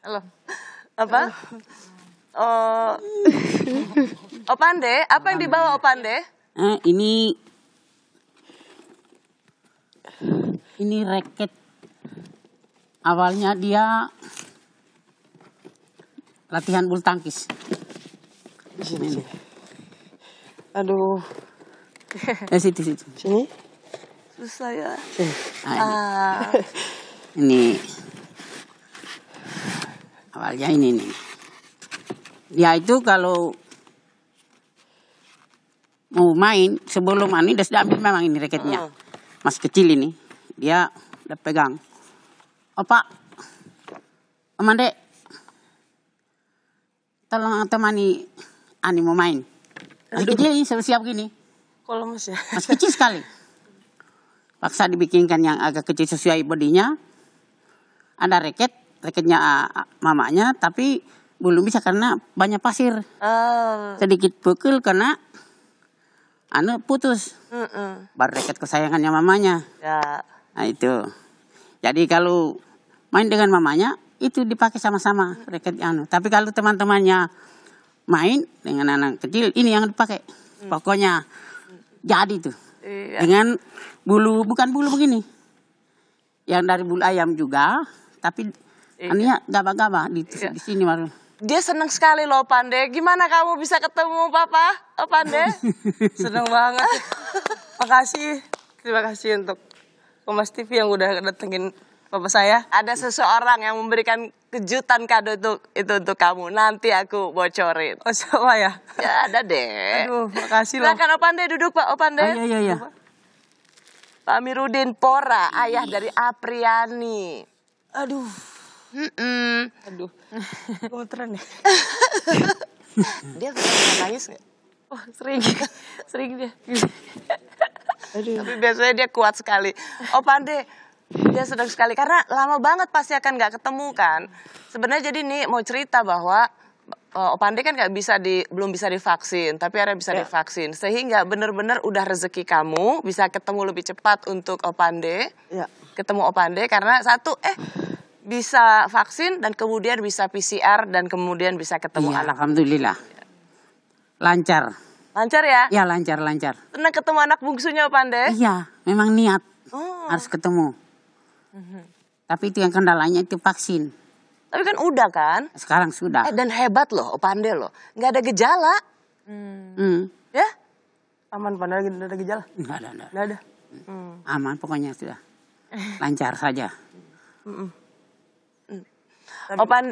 Halo. Apa? Aduh. Oh. Opande, apa yang dibawa Opande? Eh, ini ini reket. Awalnya dia latihan bulu tangkis. Di sini. Aduh. Eh, situ, situ. Sini. Susah ya. Sini. Ah. ini. Ah. Awalnya ini nih ya itu kalau mau main sebelum ini udah sudah ambil memang ini reketnya hmm. Mas kecil ini dia udah pegang apa oh, amande tolong eh, temani ani mau main masih kecil ini siap gini kalau Mas ya Mas kecil sekali paksa dibikinkan yang agak kecil sesuai bodinya ada reket reketnya eh, eh, mamanya tapi belum bisa karena banyak pasir. Oh. Sedikit pukul karena anu putus. Mm Baru deket kesayangannya mamanya. Ya. Nah itu. Jadi kalau main dengan mamanya itu dipakai sama-sama reket anu. Tapi kalau teman-temannya main dengan anak kecil ini yang dipakai. Mm. Pokoknya jadi tuh. Iya. Dengan bulu bukan bulu begini. Yang dari bulu ayam juga tapi iya. anunya gaba gaba di, iya. di sini baru dia seneng sekali loh Pande. Gimana kamu bisa ketemu Papa oh, Pande? seneng banget. Makasih. Terima kasih untuk Kompas TV yang udah datengin Papa saya. Ada seseorang yang memberikan kejutan kado itu, itu untuk kamu. Nanti aku bocorin. Oh siapa ya? Ya ada deh. Aduh makasih loh. Silahkan Opande oh, duduk Pak Opande. Oh, oh, iya iya iya. Pak Mirudin Pora, ayah dari Apriani. Aduh. Mm Aduh, gemeteran oh, ya. dia suka nangis gak? Oh, sering, sering dia. Aduh. Tapi biasanya dia kuat sekali. Oh pande dia sedang sekali karena lama banget pasti akan gak ketemu kan. Sebenarnya jadi nih mau cerita bahwa eh, oh Opande kan nggak bisa di belum bisa divaksin, tapi akhirnya bisa ya. divaksin sehingga benar-benar udah rezeki kamu bisa ketemu lebih cepat untuk Opande, oh, ya. ketemu Opande oh, karena satu eh bisa vaksin dan kemudian bisa PCR dan kemudian bisa ketemu iya, anak. Alhamdulillah. Lancar. Lancar ya? Ya lancar lancar. Pernah ketemu anak bungsunya Pandai? Iya, memang niat oh. harus ketemu. Mhm. Tapi itu yang kendalanya itu vaksin. Tapi kan udah kan? Sekarang sudah. Eh, dan hebat loh, Pandai loh. Nggak ada gejala. Hmm. hmm. Ya? Aman Pandai nggak ada gejala? Nggak ada. Nggak ada. Hmm. hmm. Aman pokoknya sudah. Lancar saja. Mm Kan Opan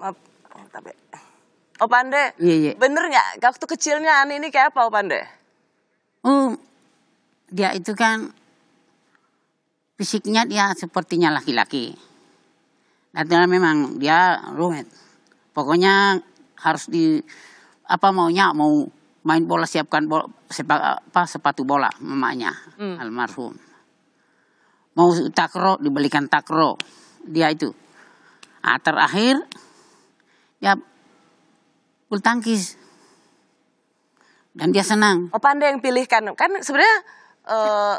maaf Opan oh, Opande, oh, iya, iya. bener nggak? Waktu kecilnya Ani ini kayak apa Opande? Oh, um, dia itu kan fisiknya dia sepertinya laki-laki. karena memang dia rumit. Pokoknya harus di apa maunya mau main bola siapkan bola, sepa, apa sepatu bola mamanya hmm. almarhum. Mau takro dibelikan takro dia itu. Nah, terakhir ya bulu tangkis dan dia senang. Oh Anda yang pilihkan kan sebenarnya uh...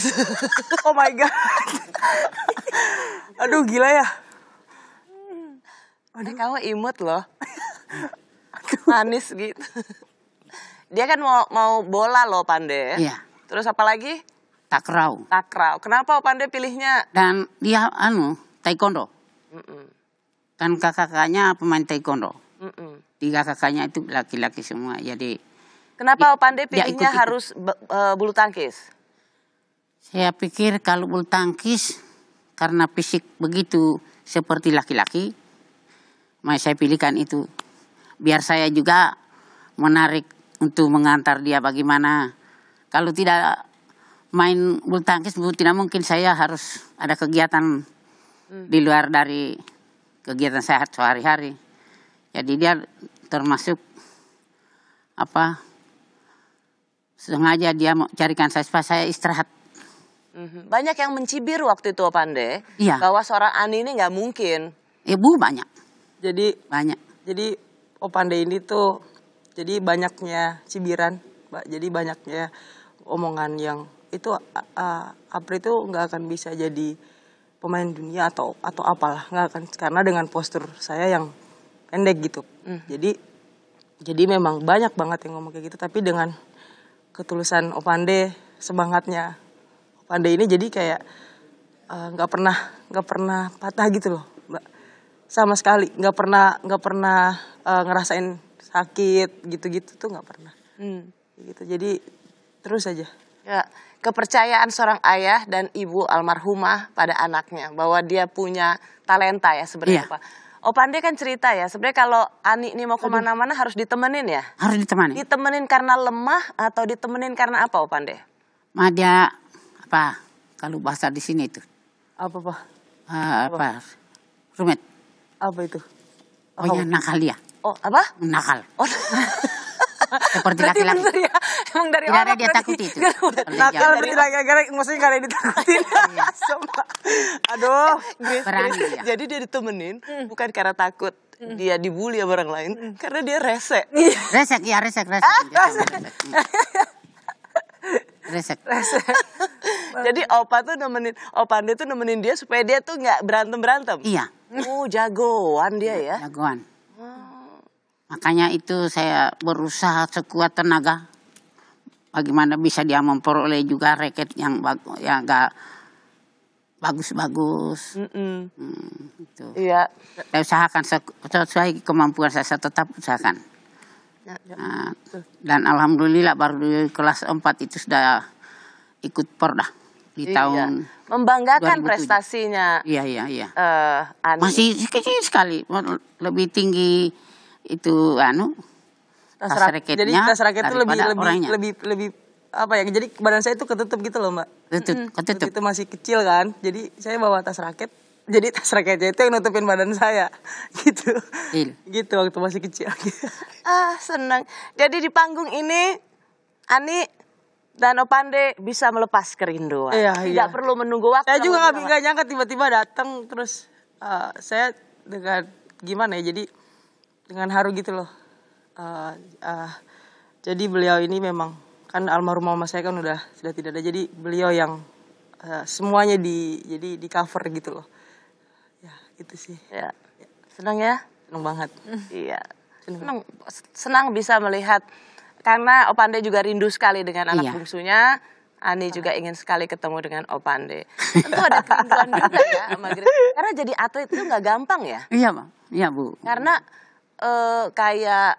oh my god, aduh gila ya. Udah kamu imut loh, manis gitu. Dia kan mau mau bola loh Pande. Iya. Terus apa lagi? Takraw. Takraw. Kenapa Pande pilihnya? Dan dia anu taekwondo mm Kan kakak-kakaknya pemain taekwondo. Mm-mm. Tiga kakaknya itu laki-laki semua. Jadi Kenapa di, Pandai pilihnya harus e, bulu tangkis? Saya pikir kalau bulu tangkis karena fisik begitu seperti laki-laki, maka saya pilihkan itu. Biar saya juga menarik untuk mengantar dia bagaimana. Kalau tidak main bulu tangkis, tidak mungkin saya harus ada kegiatan di luar dari kegiatan sehat sehari-hari. Jadi dia termasuk apa sengaja dia mau carikan saya supaya saya istirahat. Mhm. Banyak yang mencibir waktu itu Pande iya. bahwa seorang Ani ini nggak mungkin. Ibu ya, banyak. Jadi banyak. Jadi Opande oh, ini tuh jadi banyaknya cibiran, jadi banyaknya omongan yang itu uh, April itu nggak akan bisa jadi pemain dunia atau atau apalah nggak akan karena dengan postur saya yang pendek gitu mm. jadi jadi memang banyak banget yang ngomong kayak gitu tapi dengan ketulusan Opande semangatnya Opande ini jadi kayak eh, nggak uh, pernah nggak pernah patah gitu loh mbak sama sekali nggak pernah nggak pernah uh, ngerasain sakit gitu-gitu tuh nggak pernah mm. gitu jadi terus aja ya kepercayaan seorang ayah dan ibu almarhumah pada anaknya bahwa dia punya talenta ya sebenarnya iya. Pak. Oh Pandai kan cerita ya, sebenarnya kalau Ani ini mau kemana-mana harus ditemenin ya? Harus ditemenin. Ditemenin karena lemah atau ditemenin karena apa Oh Pandai? Nah, apa kalau bahasa di sini itu? Apa Pak? Uh, apa? rumit Apa itu? Oh, oh nakal ya. Oh apa? Nakal. Oh. Seperti laki-laki emang dari awal dia takut itu nakal berarti gara-gara maksudnya gara ada ditakutin iya. aduh jadi dia ditemenin hmm. bukan karena takut hmm. dia dibully sama orang lain hmm. karena dia resek. Iya. resek ya resek resek. Ah, resek. resek. Jadi opa tuh nemenin, opa dia tuh nemenin dia supaya dia tuh nggak berantem berantem. Iya. Oh jagoan dia ya. Jagoan. Makanya itu saya berusaha sekuat tenaga bagaimana bisa dia memperoleh juga reket yang bagus yang enggak bagus-bagus. Mm -mm. hmm, gitu. Iya. Saya usahakan sesuai kemampuan saya, saya tetap usahakan. Nah, dan alhamdulillah baru di kelas 4 itu sudah ikut perda di iya. tahun membanggakan 2007. prestasinya. Iya iya iya. Uh, Masih kecil sekali, lebih tinggi itu anu tas, raketnya. Jadi tas raket itu lebih lebih, orangnya. lebih lebih apa ya? Jadi badan saya itu ketutup gitu loh, Mbak. Ketutup, -hmm. ketutup. Itu masih kecil kan. Jadi saya bawa tas raket. Jadi tas raketnya itu yang nutupin badan saya. Gitu. Il. Iya. Gitu waktu masih kecil. ah, senang. Jadi di panggung ini Ani dan Opande bisa melepas kerinduan. Iya, Tidak iya. perlu menunggu waktu. Saya juga gak nyangka tiba-tiba datang terus uh, saya dengan gimana ya? Jadi dengan haru gitu loh uh, jadi beliau ini memang kan almarhum mama saya kan udah sudah tidak ada jadi beliau yang uh, semuanya di jadi di cover gitu loh ya itu sih ya. ya. senang ya senang banget iya senang. senang senang bisa melihat karena Opande juga rindu sekali dengan anak iya. bungsunya Ani juga ingin sekali ketemu dengan Opande. Tentu ada kerinduan juga ya sama Grace. Karena jadi atlet itu nggak gampang ya. Iya, Ma. Iya, Bu. Karena uh, kayak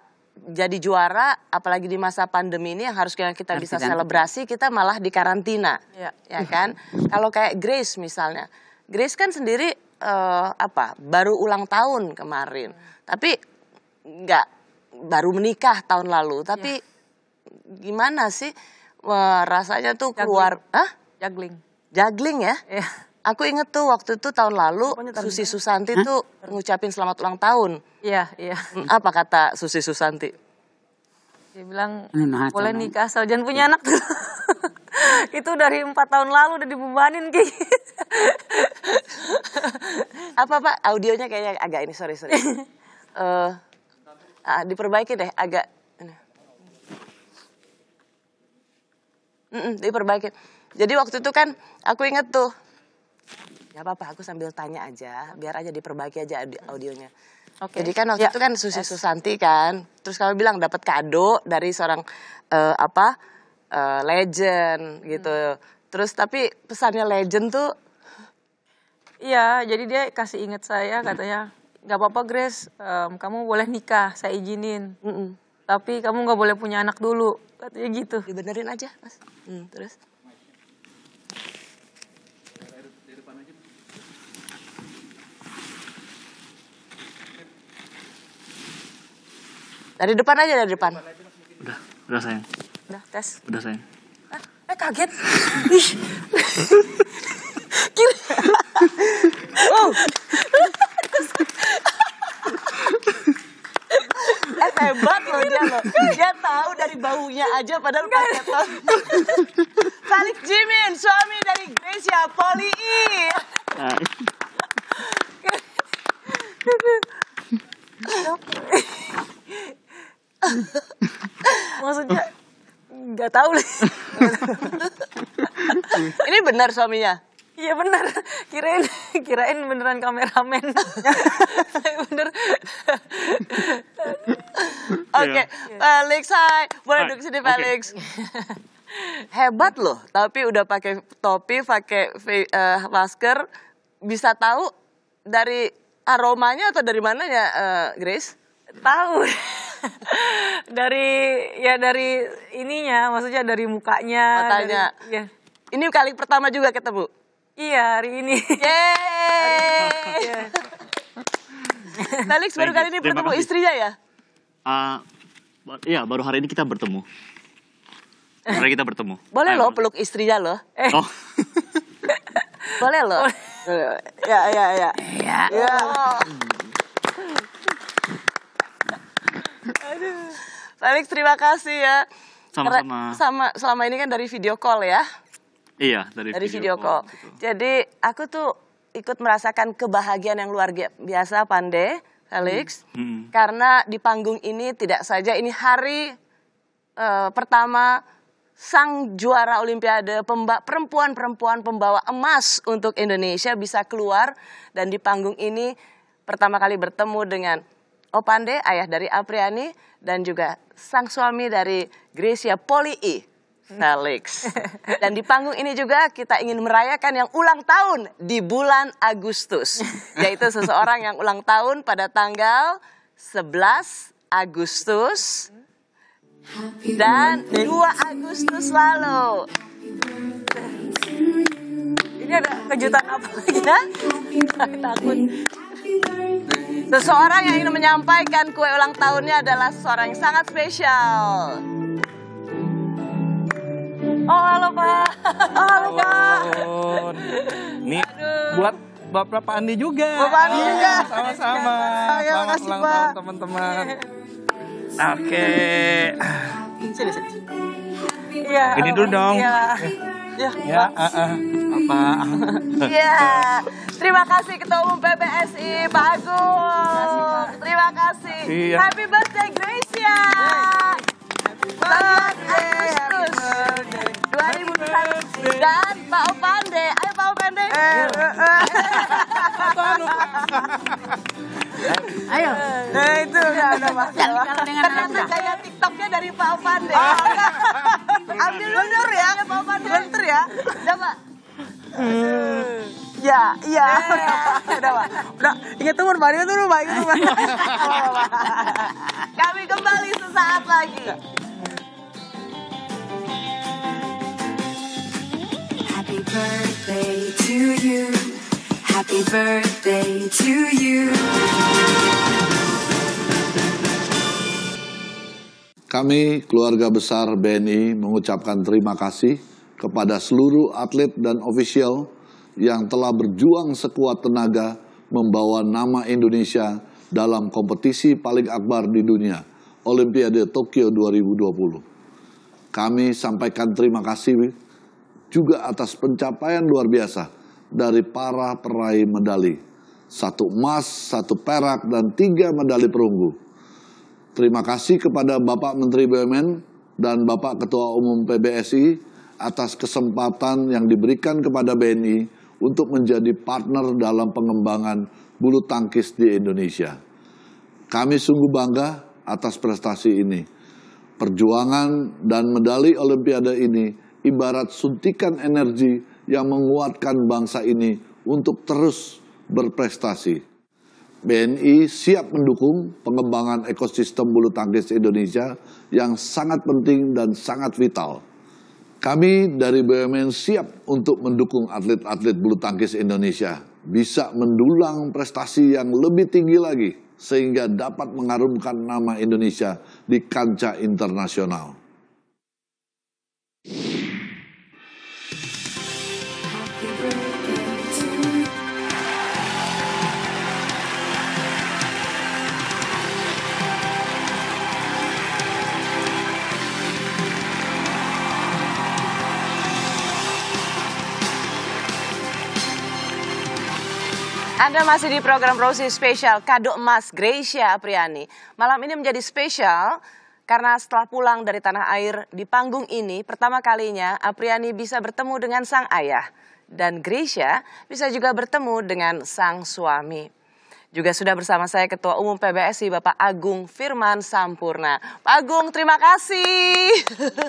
jadi juara apalagi di masa pandemi ini yang harus kita, bisa selebrasi kita malah di karantina ya, ya kan kalau kayak Grace misalnya Grace kan sendiri uh, apa baru ulang tahun kemarin hmm. tapi nggak baru menikah tahun lalu tapi ya. gimana sih uh, rasanya tuh keluar ah huh? juggling juggling ya ya. Aku inget tuh waktu itu tahun lalu Susi Susanti Hah? tuh ngucapin selamat ulang tahun. Iya, iya. Apa kata Susi Susanti? Dia bilang nah, boleh nah, nikah asal jangan punya anak. itu dari empat tahun lalu udah dibebanin kayak Apa Pak? Audionya kayaknya agak ini sorry sorry. uh, diperbaiki deh agak. Mm -mm, diperbaiki. Jadi waktu itu kan aku inget tuh Gak apa-apa, aku sambil tanya aja, biar aja diperbaiki aja audi hmm. audionya. Okay. Jadi kan waktu ya. itu kan Susi Susanti kan, terus kamu bilang dapat kado dari seorang uh, apa uh, legend gitu. Hmm. Terus tapi pesannya legend tuh, iya jadi dia kasih inget saya katanya nggak apa-apa Grace, um, kamu boleh nikah, saya izinin. Mm -mm. Tapi kamu nggak boleh punya anak dulu, katanya gitu. Dibenerin aja, mas. Hmm, terus? Dari depan aja dari depan. Udah, udah sayang. Udah, tes. Udah sayang. Ah, eh kaget. Ih. Kira. wow. eh hebat loh dia loh. Dia tahu dari baunya aja padahal pakai tas. balik Jimin, suami dari Gracia Poli I. Nah. maksudnya nggak tahu lah ini benar suaminya Iya benar. kirain kirain beneran kameramen. bener. Oke, okay. Iya. yeah. Felix, hai. Boleh duduk sini Felix. Hebat loh, tapi udah pakai topi, pakai uh, masker, bisa tahu dari aromanya atau dari mananya uh, Grace? tahu dari ya dari ininya maksudnya dari mukanya matanya dari, ya. ini kali pertama juga ketemu iya hari ini yeay iya. Felix baru kali ini bertemu istrinya ya uh, iya baru hari ini kita bertemu hari kita bertemu boleh lo loh peluk istrinya loh eh. oh. boleh loh ya ya ya iya. ya, ya. Oh. Aduh. Felix terima kasih ya. Sama-sama. Sama selama ini kan dari video call ya. Iya, dari, dari video, video call. call. Gitu. Jadi aku tuh ikut merasakan kebahagiaan yang luar biasa Pande, Felix. Hmm. Hmm. Karena di panggung ini tidak saja ini hari uh, pertama sang juara olimpiade perempuan-perempuan pembawa emas untuk Indonesia bisa keluar dan di panggung ini pertama kali bertemu dengan Opande, ayah dari Apriani, dan juga sang suami dari Gracia Poli I, Felix. Dan di panggung ini juga kita ingin merayakan yang ulang tahun di bulan Agustus. Yaitu seseorang yang ulang tahun pada tanggal 11 Agustus dan 2 Agustus lalu. Ini ada kejutan apa lagi ya? Takut. Seseorang yang ingin menyampaikan kue ulang tahunnya adalah seorang yang sangat spesial. Oh halo Pak. Oh halo Pak. Nih buat Bapak Pak Andi juga. Bapak Andi iya, juga. Sama-sama. Selamat ulang tahun teman-teman. Oke. Sini sini. Iya. Gini dulu dong. Iya. Ya, ya uh, uh, apa? Iya. Terima kasih Ketua Umum PBSI Pak Agung. Terima kasih. kasih. Iya. Happy birthday Gracia. Bulan Agustus 2021 dan Pak Opande. Ayo Pak Opande. Ayo. Nah itu nggak ada masalah. Ternyata gaya TikToknya dari Pak Opande. Ah. Ambil mundur ya. Pak Opande. Bentar ya. Coba. Hmm. Ya, iya. Eh. Udah, Pak. Udah, ingat tuh Mario tuh rumah itu tuh Kami kembali sesaat lagi. Happy birthday to you. Happy birthday to you. Kami keluarga besar BNI mengucapkan terima kasih kepada seluruh atlet dan ofisial yang telah berjuang sekuat tenaga membawa nama Indonesia dalam kompetisi paling akbar di dunia, Olimpiade Tokyo 2020. Kami sampaikan terima kasih juga atas pencapaian luar biasa dari para peraih medali. Satu emas, satu perak, dan tiga medali perunggu. Terima kasih kepada Bapak Menteri BUMN dan Bapak Ketua Umum PBSI atas kesempatan yang diberikan kepada BNI untuk menjadi partner dalam pengembangan bulu tangkis di Indonesia. Kami sungguh bangga atas prestasi ini. Perjuangan dan medali Olimpiade ini ibarat suntikan energi yang menguatkan bangsa ini untuk terus berprestasi. BNI siap mendukung pengembangan ekosistem bulu tangkis Indonesia yang sangat penting dan sangat vital. Kami dari BUMN siap untuk mendukung atlet-atlet bulu tangkis Indonesia bisa mendulang prestasi yang lebih tinggi lagi sehingga dapat mengharumkan nama Indonesia di kancah internasional. Anda masih di program Rosi Spesial Kado Emas Gracia Apriani. Malam ini menjadi spesial karena setelah pulang dari tanah air di panggung ini, pertama kalinya Apriani bisa bertemu dengan sang ayah. Dan Gracia bisa juga bertemu dengan sang suami. Juga sudah bersama saya Ketua Umum PBSI Bapak Agung Firman Sampurna. Pak Agung, terima kasih.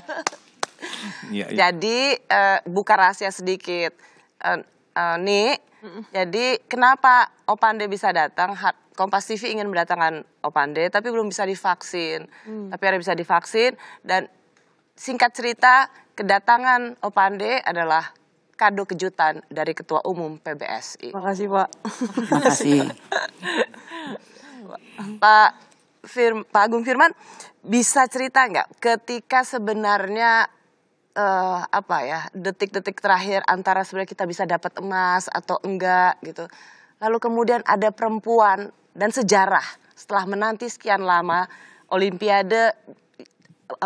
Ya, ya. Jadi, uh, buka rahasia sedikit. Uh, uh, eh, Nik. Mm-mm. Jadi kenapa Opande bisa datang? Kompas TV ingin mendatangkan Opande tapi belum bisa divaksin. Mm. Tapi ada bisa divaksin dan singkat cerita kedatangan Opande adalah kado kejutan dari Ketua Umum PBSI. Makasih Pak. Makasih. Pak Fir Pak Agung Firman bisa cerita nggak ketika sebenarnya uh, apa ya detik-detik terakhir antara sebenarnya kita bisa dapat emas atau enggak gitu. Lalu kemudian ada perempuan dan sejarah setelah menanti sekian lama Olimpiade eh,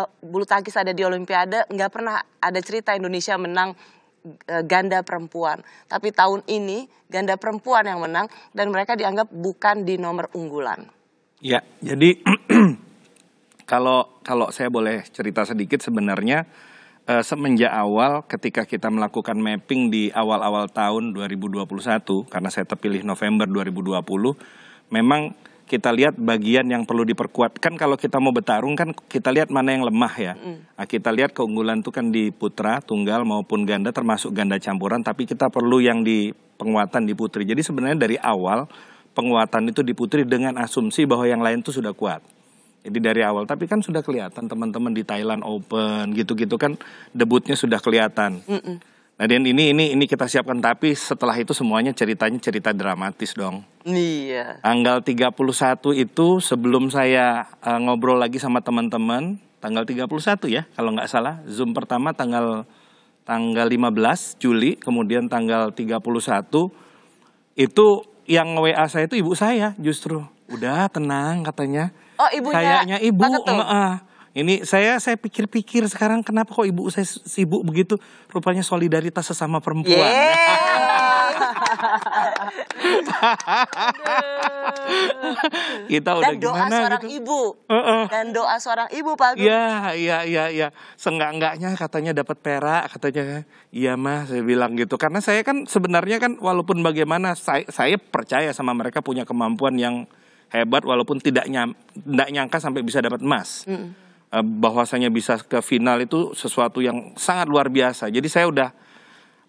eh, bulu tangkis ada di Olimpiade nggak pernah ada cerita Indonesia menang ganda perempuan. Tapi tahun ini ganda perempuan yang menang dan mereka dianggap bukan di nomor unggulan. Ya, jadi kalau kalau saya boleh cerita sedikit sebenarnya uh, semenjak awal ketika kita melakukan mapping di awal-awal tahun 2021 karena saya terpilih November 2020 memang kita lihat bagian yang perlu diperkuatkan. kalau kita mau bertarung kan kita lihat mana yang lemah ya mm. nah, kita lihat keunggulan itu kan di putra tunggal maupun ganda termasuk ganda campuran tapi kita perlu yang di penguatan di putri jadi sebenarnya dari awal penguatan itu di putri dengan asumsi bahwa yang lain itu sudah kuat jadi dari awal, tapi kan sudah kelihatan teman-teman di Thailand Open gitu-gitu kan debutnya sudah kelihatan. Mm -mm. Nah dan ini ini ini kita siapkan tapi setelah itu semuanya ceritanya cerita dramatis dong. Iya. Tanggal 31 itu sebelum saya uh, ngobrol lagi sama teman-teman, tanggal 31 ya kalau nggak salah, Zoom pertama tanggal tanggal 15 Juli, kemudian tanggal 31 itu yang WA saya itu ibu saya justru. Udah tenang katanya Oh ibunya. Kayaknya ibu. Uh, ini saya saya pikir-pikir sekarang kenapa kok ibu saya sibuk begitu rupanya solidaritas sesama perempuan. Yeah. Kita udah dan doa gimana gitu? seorang gitu. ibu uh -uh. dan doa seorang ibu Pak Agung. Iya iya iya iya. Senggak-enggaknya katanya dapat perak katanya. Iya mah saya bilang gitu karena saya kan sebenarnya kan walaupun bagaimana saya, saya percaya sama mereka punya kemampuan yang hebat walaupun tidak nyam, tidak nyangka sampai bisa dapat emas. Mm. bahwasanya bisa ke final itu sesuatu yang sangat luar biasa. Jadi saya udah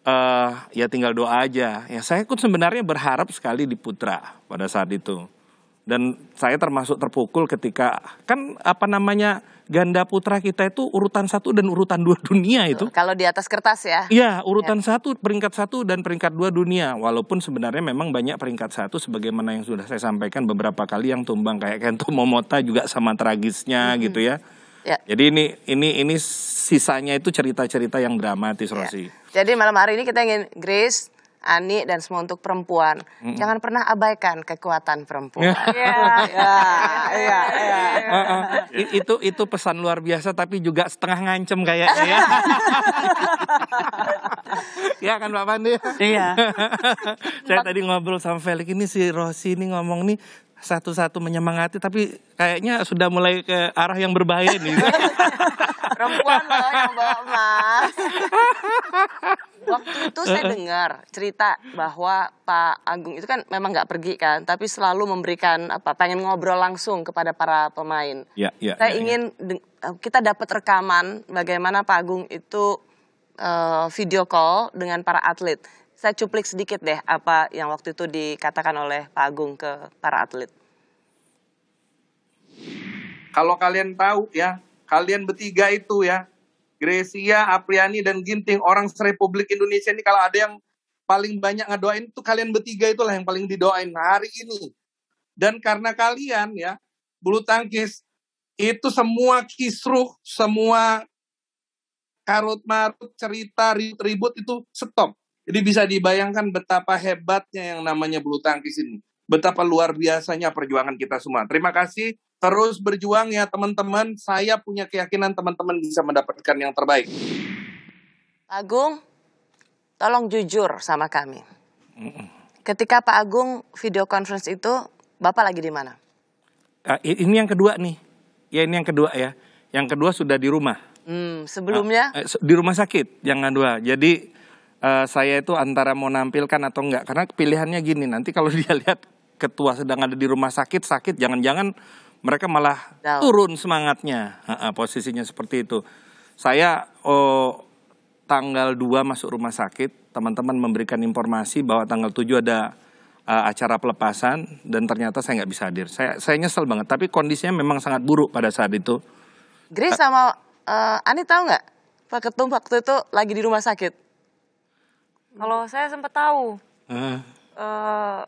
uh, ya tinggal doa aja. Ya saya pun sebenarnya berharap sekali di Putra pada saat itu. Dan saya termasuk terpukul ketika kan apa namanya ganda putra kita itu urutan satu dan urutan dua dunia itu. Kalau di atas kertas ya. Iya, ya. urutan ya. satu, peringkat satu dan peringkat dua dunia. Walaupun sebenarnya memang banyak peringkat satu sebagaimana yang sudah saya sampaikan beberapa kali yang tumbang kayak Kento Momota juga sama tragisnya hmm. gitu ya. Ya. Jadi ini ini ini sisanya itu cerita-cerita yang dramatis ya. Rosi. Jadi malam hari ini kita ingin Grace Ani dan semua untuk perempuan. Mm -hmm. Jangan pernah abaikan kekuatan perempuan. Ya. Iya, iya, iya. iya. Itu itu pesan luar biasa tapi juga setengah ngancem kayaknya ya. ya kan Pak Pandi. Iya. Saya tadi ngobrol sama Felix ini si Rosi ini ngomong nih satu-satu menyemangati tapi kayaknya sudah mulai ke arah yang berbahaya nih perempuan loh yang bawa emas. Waktu itu saya dengar cerita bahwa Pak Agung itu kan memang nggak pergi kan, tapi selalu memberikan apa pengen ngobrol langsung kepada para pemain. Ya, ya, saya ya, ya. ingin ya. kita dapat rekaman bagaimana Pak Agung itu uh, video call dengan para atlet. Saya cuplik sedikit deh apa yang waktu itu dikatakan oleh Pak Agung ke para atlet. Kalau kalian tahu ya, Kalian bertiga itu ya. Gresia, Apriani, dan Ginting. Orang Republik Indonesia ini kalau ada yang paling banyak ngedoain itu kalian bertiga itulah yang paling didoain hari ini. Dan karena kalian ya, bulu tangkis itu semua kisruh, semua karut marut, cerita, ribut-ribut itu stop. Jadi bisa dibayangkan betapa hebatnya yang namanya bulu tangkis ini. Betapa luar biasanya perjuangan kita semua. Terima kasih. Terus berjuang ya teman-teman. Saya punya keyakinan teman-teman bisa mendapatkan yang terbaik. Agung, tolong jujur sama kami. Ketika Pak Agung video conference itu, Bapak lagi di mana? Ah, ini yang kedua nih. Ya ini yang kedua ya. Yang kedua sudah di rumah. Hmm, sebelumnya? Ah, eh, di rumah sakit yang kedua. Jadi uh, saya itu antara mau nampilkan atau enggak. Karena pilihannya gini, nanti kalau dia lihat ketua sedang ada di rumah sakit, sakit, jangan-jangan mereka malah Down. turun semangatnya. posisinya seperti itu. Saya oh, tanggal 2 masuk rumah sakit, teman-teman memberikan informasi bahwa tanggal 7 ada uh, acara pelepasan dan ternyata saya nggak bisa hadir. Saya saya nyesel banget, tapi kondisinya memang sangat buruk pada saat itu. Grace eh, sama uh, Ani tahu nggak Pak Ketum waktu itu lagi di rumah sakit? Kalau saya sempat tahu. Uh. Uh,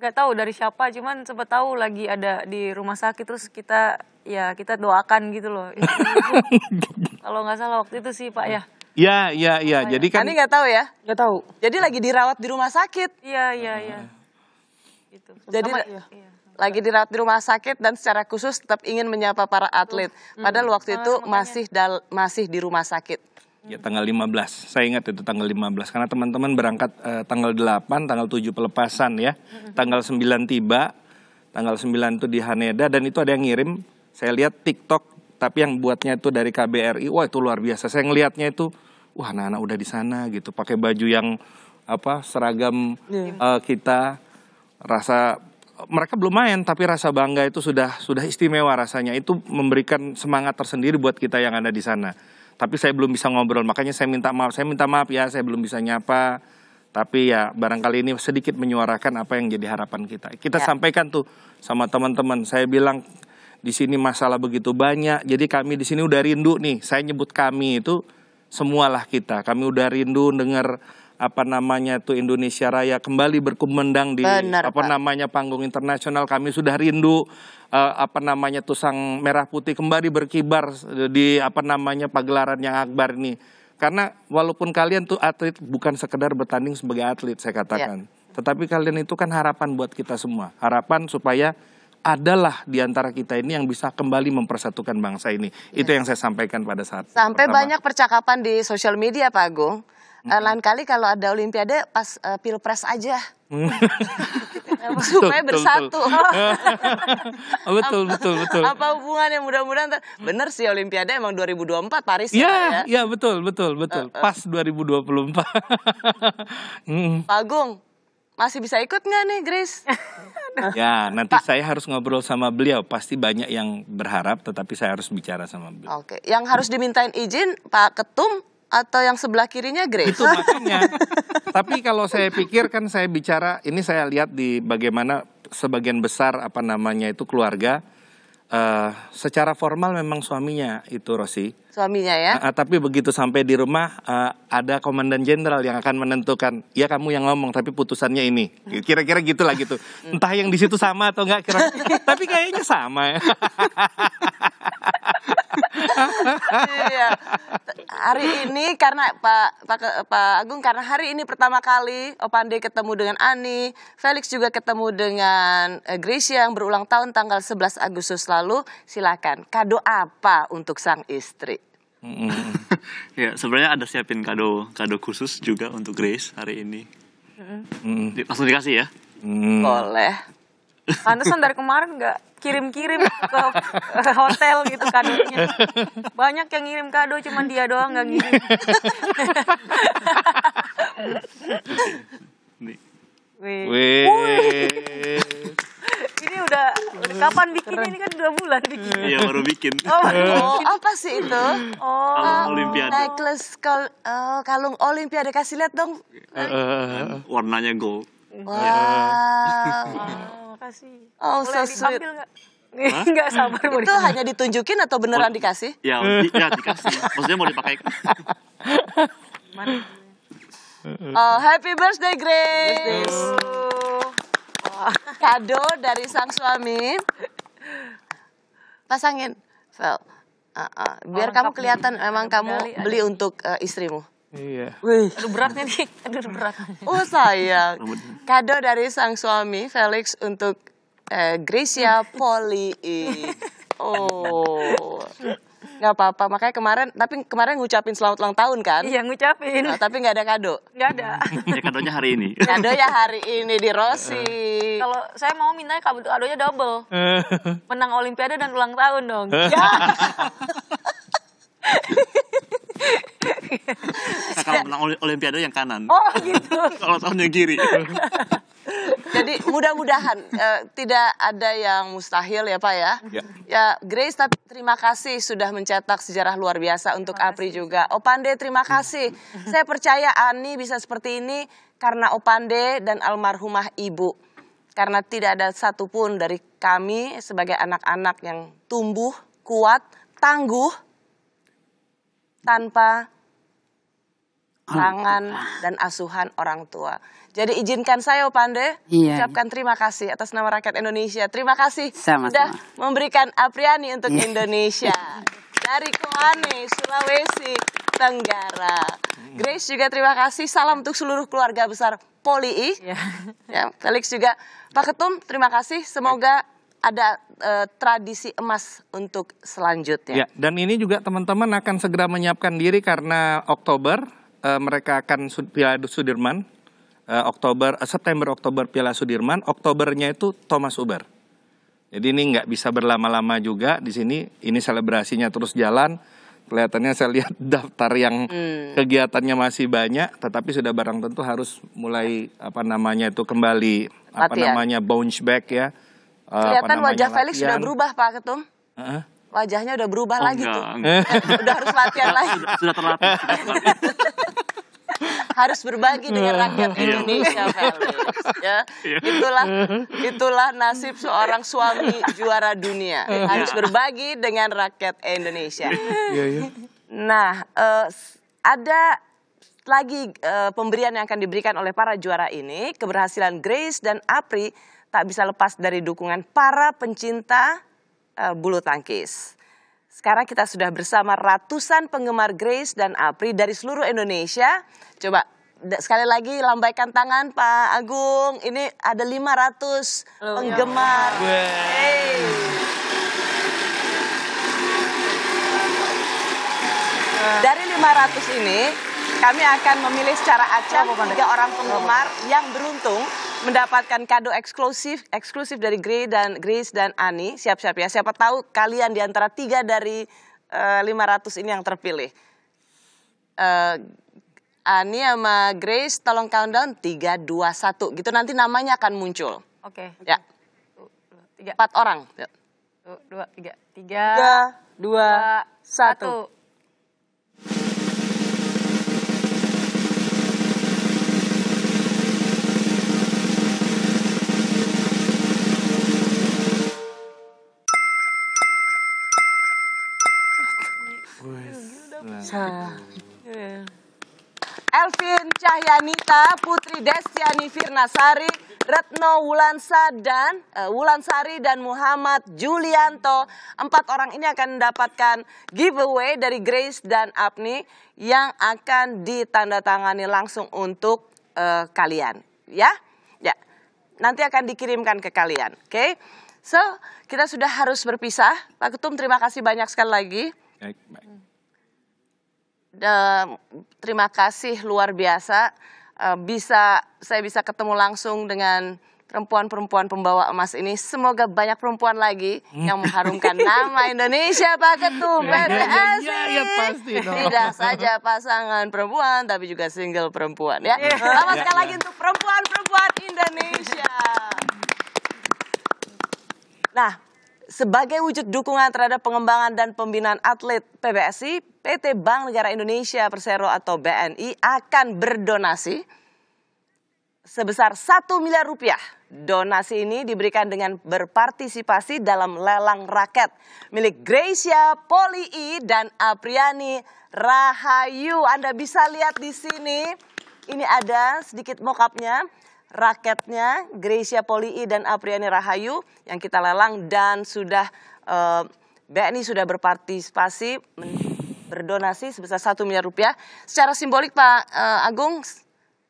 nggak tahu dari siapa cuman sempat tahu lagi ada di rumah sakit terus kita ya kita doakan gitu loh kalau nggak salah waktu itu sih pak ya Iya, iya, iya. Oh, Jadi kan ini nggak tahu ya? Nggak tahu. Jadi lagi dirawat di rumah sakit. Iya, iya, iya. iya. Gitu. Jadi Sama, iya. lagi dirawat di rumah sakit dan secara khusus tetap ingin menyapa para atlet. Padahal waktu itu masih dal masih di rumah sakit. Ya tanggal 15. Saya ingat itu tanggal 15 karena teman-teman berangkat eh, tanggal 8, tanggal 7 pelepasan ya. Tanggal 9 tiba. Tanggal 9 itu di Haneda dan itu ada yang ngirim. Saya lihat TikTok tapi yang buatnya itu dari KBRI. Wah, itu luar biasa. Saya ngelihatnya itu wah anak-anak udah di sana gitu, pakai baju yang apa seragam yeah. Iya. uh, kita rasa mereka belum main tapi rasa bangga itu sudah sudah istimewa rasanya itu memberikan semangat tersendiri buat kita yang ada di sana tapi saya belum bisa ngobrol makanya saya minta maaf saya minta maaf ya saya belum bisa nyapa tapi ya barangkali ini sedikit menyuarakan apa yang jadi harapan kita kita ya. sampaikan tuh sama teman-teman saya bilang di sini masalah begitu banyak jadi kami di sini udah rindu nih saya nyebut kami itu semualah kita kami udah rindu dengar apa namanya itu Indonesia Raya kembali berkumendang di Bener, apa Pak. namanya panggung internasional kami sudah rindu uh, apa namanya tuh sang merah putih kembali berkibar di apa namanya pagelaran yang akbar ini karena walaupun kalian tuh atlet bukan sekedar bertanding sebagai atlet saya katakan ya. tetapi kalian itu kan harapan buat kita semua harapan supaya adalah di antara kita ini yang bisa kembali mempersatukan bangsa ini. Ya. Itu yang saya sampaikan pada saat Sampai pertama. banyak percakapan di sosial media Pak Agung Uh, lain kali kalau ada olimpiade pas uh, pilpres aja. Mm. supaya betul, bersatu. Betul. Oh, betul betul betul. Apa hubungannya mudah-mudahan Benar sih Olimpiade emang 2024 Paris ya. Iya, ya betul betul betul. Uh, uh. Pas 2024. Mm. Pak Agung, masih bisa ikut nggak nih Grace? ya nanti Pak. saya harus ngobrol sama beliau pasti banyak yang berharap tetapi saya harus bicara sama beliau. Oke, yang harus dimintain izin Pak Ketum atau yang sebelah kirinya Grace? Itu makanya. Tapi kalau saya pikir kan saya bicara ini saya lihat di bagaimana sebagian besar apa namanya itu keluarga uh, secara formal memang suaminya itu Rosi suaminya ya. Uh, tapi begitu sampai di rumah uh, ada komandan jenderal yang akan menentukan, ya kamu yang ngomong tapi putusannya ini. Kira-kira gitulah gitu. Hmm. Entah yang di situ sama atau enggak kira, tapi kayaknya sama ya. iya. Hari ini karena Pak, Pak Pak Agung karena hari ini pertama kali Opande ketemu dengan Ani, Felix juga ketemu dengan uh, yang berulang tahun tanggal 11 Agustus lalu. Silakan kado apa untuk sang istri? ya sebenarnya ada siapin kado kado khusus juga untuk Grace hari ini. Mm. Langsung dikasih ya? Mm. Boleh. Pantesan dari kemarin nggak kirim-kirim ke hotel gitu kadonya. Banyak yang ngirim kado, cuman dia doang nggak ngirim. Wih. Wih ini udah kapan bikinnya ini kan dua bulan bikin iya baru bikin oh, oh apa sih itu oh kalung olimpiade necklace kal uh, eh, kalung olimpiade kasih lihat dong uh, warnanya gold wow, wow. kasih oh Boleh so sweet Enggak sabar mau Itu hanya ditunjukin atau beneran dikasih? Ya, ya dikasih. Maksudnya mau dipakai. Oh, happy birthday Grace. Birthday kado dari sang suami pasangin Vel uh, uh, biar Orang oh, kamu kelihatan memang kamu beli aja. untuk uh, istrimu Iya. Wih. Aduh beratnya nih, aduh berat. Oh sayang. Kado dari sang suami Felix untuk uh, Gracia Poli. Oh nggak apa-apa makanya kemarin tapi kemarin ngucapin selamat ulang tahun kan iya ngucapin nah, tapi nggak ada kado nggak ada ya kadonya hari ini kado ya hari ini di Rossi eh. kalau saya mau minta kado kadonya double eh. menang Olimpiade dan ulang tahun dong ya Kalau menang olimpiade yang kanan. Oh gitu. Kalau tahunnya kiri. Jadi mudah-mudahan uh, tidak ada yang mustahil ya Pak ya. Ya, ya Grace tapi terima kasih sudah mencetak sejarah luar biasa untuk Apri juga. Opande terima kasih. Saya percaya Ani bisa seperti ini karena Opande dan almarhumah ibu. Karena tidak ada satupun dari kami sebagai anak-anak yang tumbuh, kuat, tangguh tanpa tangan hmm. dan asuhan orang tua. Jadi izinkan saya Pande, iya, iya, ucapkan iya. terima kasih atas nama rakyat Indonesia. Terima kasih sama, sudah memberikan Apriani untuk iya. Indonesia. Dari Koane, Sulawesi Tenggara. Iya. Grace juga terima kasih. Salam untuk seluruh keluarga besar Poli. Iya. Ya, Felix juga. Pak Ketum, terima kasih. Semoga ada eh, tradisi emas untuk selanjutnya. Ya, dan ini juga teman-teman akan segera menyiapkan diri karena Oktober Eh, mereka akan Piala Sudirman uh, Oktober uh, September Oktober Piala Sudirman Oktobernya itu Thomas Uber jadi ini nggak bisa berlama-lama juga di sini ini selebrasinya terus jalan kelihatannya saya lihat daftar yang hmm. kegiatannya masih banyak tetapi sudah barang tentu harus mulai apa namanya itu kembali latihan. apa namanya bounce back ya kelihatan wajah Felix sudah berubah Pak Ketum uh -huh wajahnya udah berubah oh, lagi enggak, tuh. Enggak. udah harus latihan lagi. Sudah, sudah terlatih. Sudah terlatih. Iya. harus berbagi dengan rakyat Indonesia Felix ya itulah itulah nasib seorang suami juara dunia harus berbagi dengan rakyat Indonesia nah uh, ada lagi uh, pemberian yang akan diberikan oleh para juara ini keberhasilan Grace dan Apri tak bisa lepas dari dukungan para pencinta uh, bulu tangkis. Sekarang kita sudah bersama ratusan penggemar Grace dan Apri dari seluruh Indonesia. Coba sekali lagi lambaikan tangan Pak Agung. Ini ada 500 Halo, ya penggemar. Ya. Hey. Dari 500 ini kami akan memilih secara acak tiga orang penggemar yang beruntung mendapatkan kado eksklusif eksklusif dari Grey dan Grace dan Ani. Siap-siap ya. Siapa tahu kalian di antara tiga dari uh, eh, 500 ini yang terpilih. Uh, Ani sama Grace tolong countdown tiga dua satu. gitu nanti namanya akan muncul. Oke. Okay. Ya. Tiga. Empat orang. Dua, tiga. Tiga, dua, dua satu. satu. Iya. Elvin Cahyanita, Putri Destiani Firnasari, Retno Wulansa dan uh, Wulansari dan Muhammad Julianto. Empat orang ini akan mendapatkan giveaway dari Grace dan Apni yang akan ditandatangani langsung untuk uh, kalian, ya. Ya. Nanti akan dikirimkan ke kalian, oke? Okay? So, kita sudah harus berpisah. Pak Ketum, terima kasih banyak sekali lagi. Baik, baik terima kasih luar biasa bisa saya bisa ketemu langsung dengan perempuan-perempuan pembawa emas ini. Semoga banyak perempuan lagi hmm. yang mengharumkan nama Indonesia pakai tumpen ya, ya, ya, ya, iya, iya, pasti dong. Tidak saja pasangan perempuan, tapi juga single perempuan ya. Yeah. ya, iya, sekali lagi untuk perempuan-perempuan Indonesia. Nah, sebagai wujud dukungan terhadap pengembangan dan pembinaan atlet PBSI, PT Bank Negara Indonesia Persero atau BNI akan berdonasi sebesar 1 miliar rupiah. Donasi ini diberikan dengan berpartisipasi dalam lelang raket milik Gracia Polii e, dan Apriani Rahayu. Anda bisa lihat di sini, ini ada sedikit mockupnya raketnya Gracia Polii e, dan Apriani Rahayu yang kita lelang dan sudah eh, BNI sudah berpartisipasi berdonasi sebesar satu miliar rupiah. Secara simbolik Pak uh, Agung,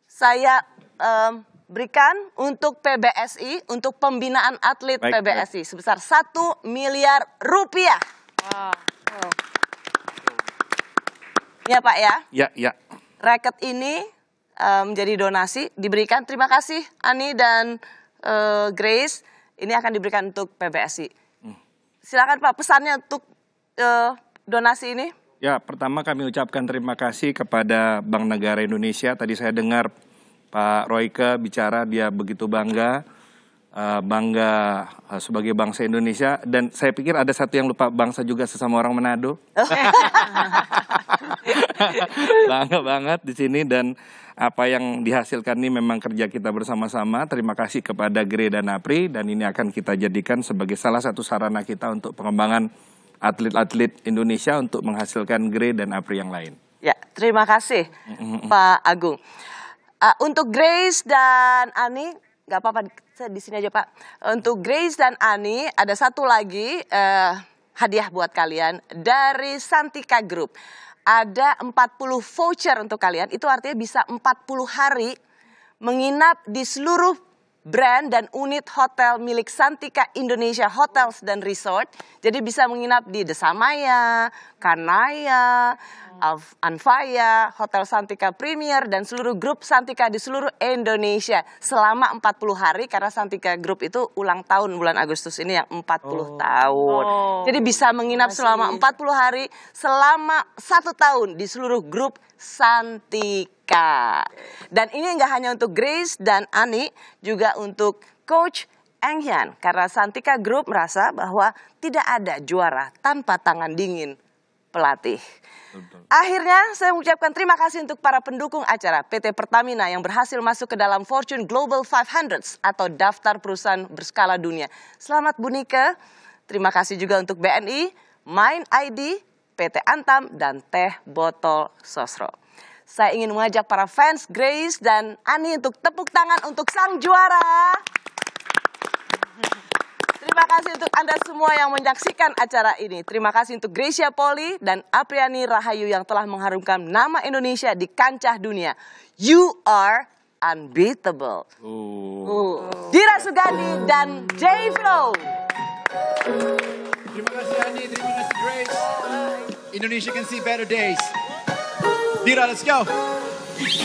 saya um, berikan untuk PBSI untuk pembinaan atlet baik, PBSI baik. sebesar satu miliar rupiah. Wow. Oh. Ya Pak ya. Ya ya. Raket ini menjadi um, donasi diberikan. Terima kasih Ani dan uh, Grace. Ini akan diberikan untuk PBSI. Hmm. Silakan Pak pesannya untuk uh, donasi ini. Ya, pertama kami ucapkan terima kasih kepada Bank Negara Indonesia. Tadi saya dengar Pak Royke bicara, dia begitu bangga, eh, bangga eh, sebagai bangsa Indonesia. Dan saya pikir ada satu yang lupa bangsa juga sesama orang Manado. bangga banget di sini dan apa yang dihasilkan ini memang kerja kita bersama-sama. Terima kasih kepada Gere dan Apri dan ini akan kita jadikan sebagai salah satu sarana kita untuk pengembangan atlet-atlet Indonesia untuk menghasilkan Grey dan Apri yang lain. Ya, terima kasih Pak Agung. Uh, untuk Grace dan Ani, nggak apa-apa di sini aja Pak. Untuk Grace dan Ani ada satu lagi uh, hadiah buat kalian dari Santika Group. Ada 40 voucher untuk kalian, itu artinya bisa 40 hari menginap di seluruh brand dan unit hotel milik Santika Indonesia Hotels dan Resort. Jadi bisa menginap di Desamaya, Kanaya, Anfaya, Hotel Santika Premier dan seluruh grup Santika di seluruh Indonesia selama 40 hari karena Santika Group itu ulang tahun bulan Agustus ini yang 40 oh. tahun. Oh. Jadi bisa menginap Masih. selama 40 hari selama satu tahun di seluruh grup Santika. Amerika. Dan ini nggak hanya untuk Grace dan Ani, juga untuk Coach Eng Karena Santika Group merasa bahwa tidak ada juara tanpa tangan dingin pelatih. Akhirnya saya mengucapkan terima kasih untuk para pendukung acara PT Pertamina yang berhasil masuk ke dalam Fortune Global 500 atau daftar perusahaan berskala dunia. Selamat Bunike, terima kasih juga untuk BNI, Mind ID, PT Antam, dan Teh Botol Sosro. Saya ingin mengajak para fans Grace dan Ani untuk tepuk tangan untuk sang juara. Terima kasih untuk Anda semua yang menyaksikan acara ini. Terima kasih untuk Gracia Poli dan Apriani Rahayu yang telah mengharumkan nama Indonesia di kancah dunia. You are unbeatable. Ooh. Ooh. Dira Sugandi dan J. Flow. Terima kasih Ani, terima kasih Grace. Indonesia can see better days. Dira, let's go.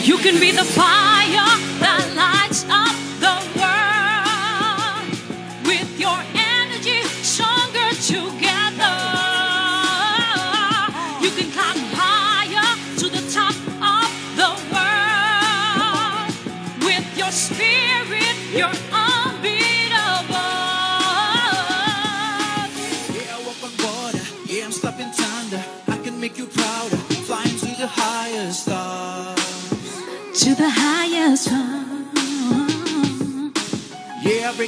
You can be the fire that lights up the world.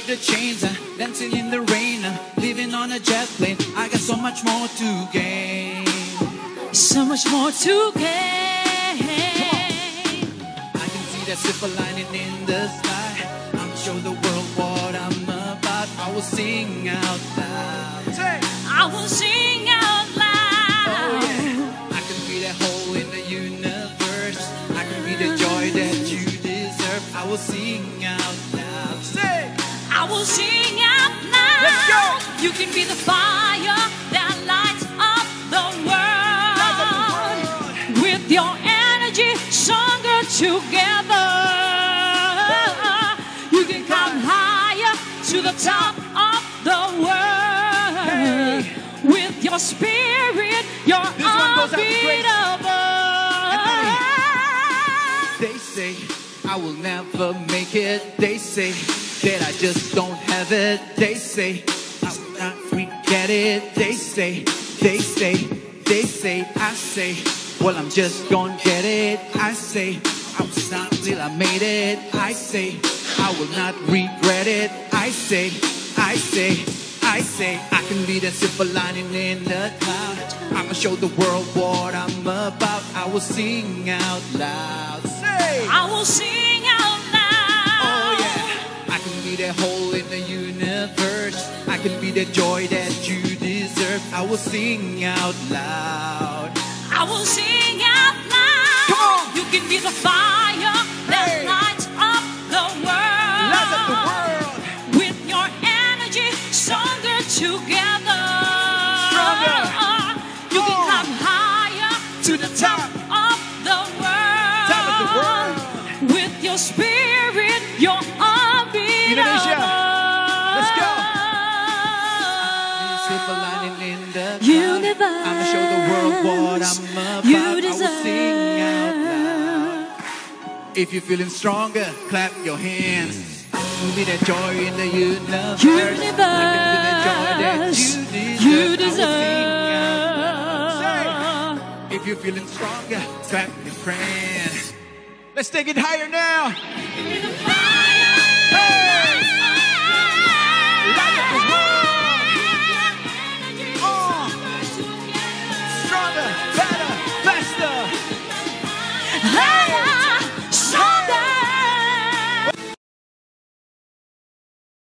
break the chains, uh, dancing in the rain, uh, living on a jet plane. I got so much more to gain. So much more to gain. I can see that silver lining in the sky. I'm sure the world what I'm about. I will sing out loud. I will sing out loud. Oh, yeah. I can be that hole in the universe. I can be the joy that you deserve. I will sing out I will sing out now. Let's go. You can be the fire that lights up the world, the world. with your energy, stronger together. You can come higher to the top of the world with your spirit, you're unbeatable. They say I will never make it. They say that I just don't have it. They say, i will not, regret it. They say, they say, they say, I say, well, I'm just gonna get it. I say, I'm not till I made it. I say, I will not regret it. I say, I say, I say, I can be that silver lining in the cloud. I'ma show the world what I'm about. I will sing out loud. Say, I will sing out loud that hole in the universe. I can be the joy that you deserve. I will sing out loud. I will sing out loud. Come on. You can be the fire that hey. lights up the world. Lights up the world. With your energy, stronger together. Stronger. You oh. can climb higher to the top of the world. Top of the world. With your spirit, your what I'm about, you deserve. I will sing out loud. If you're feeling stronger, clap your hands. Show me that joy in the universe. universe. I can feel the joy that you deserve. You deserve. If you're feeling stronger, clap your hands. Let's take it higher now. Hey!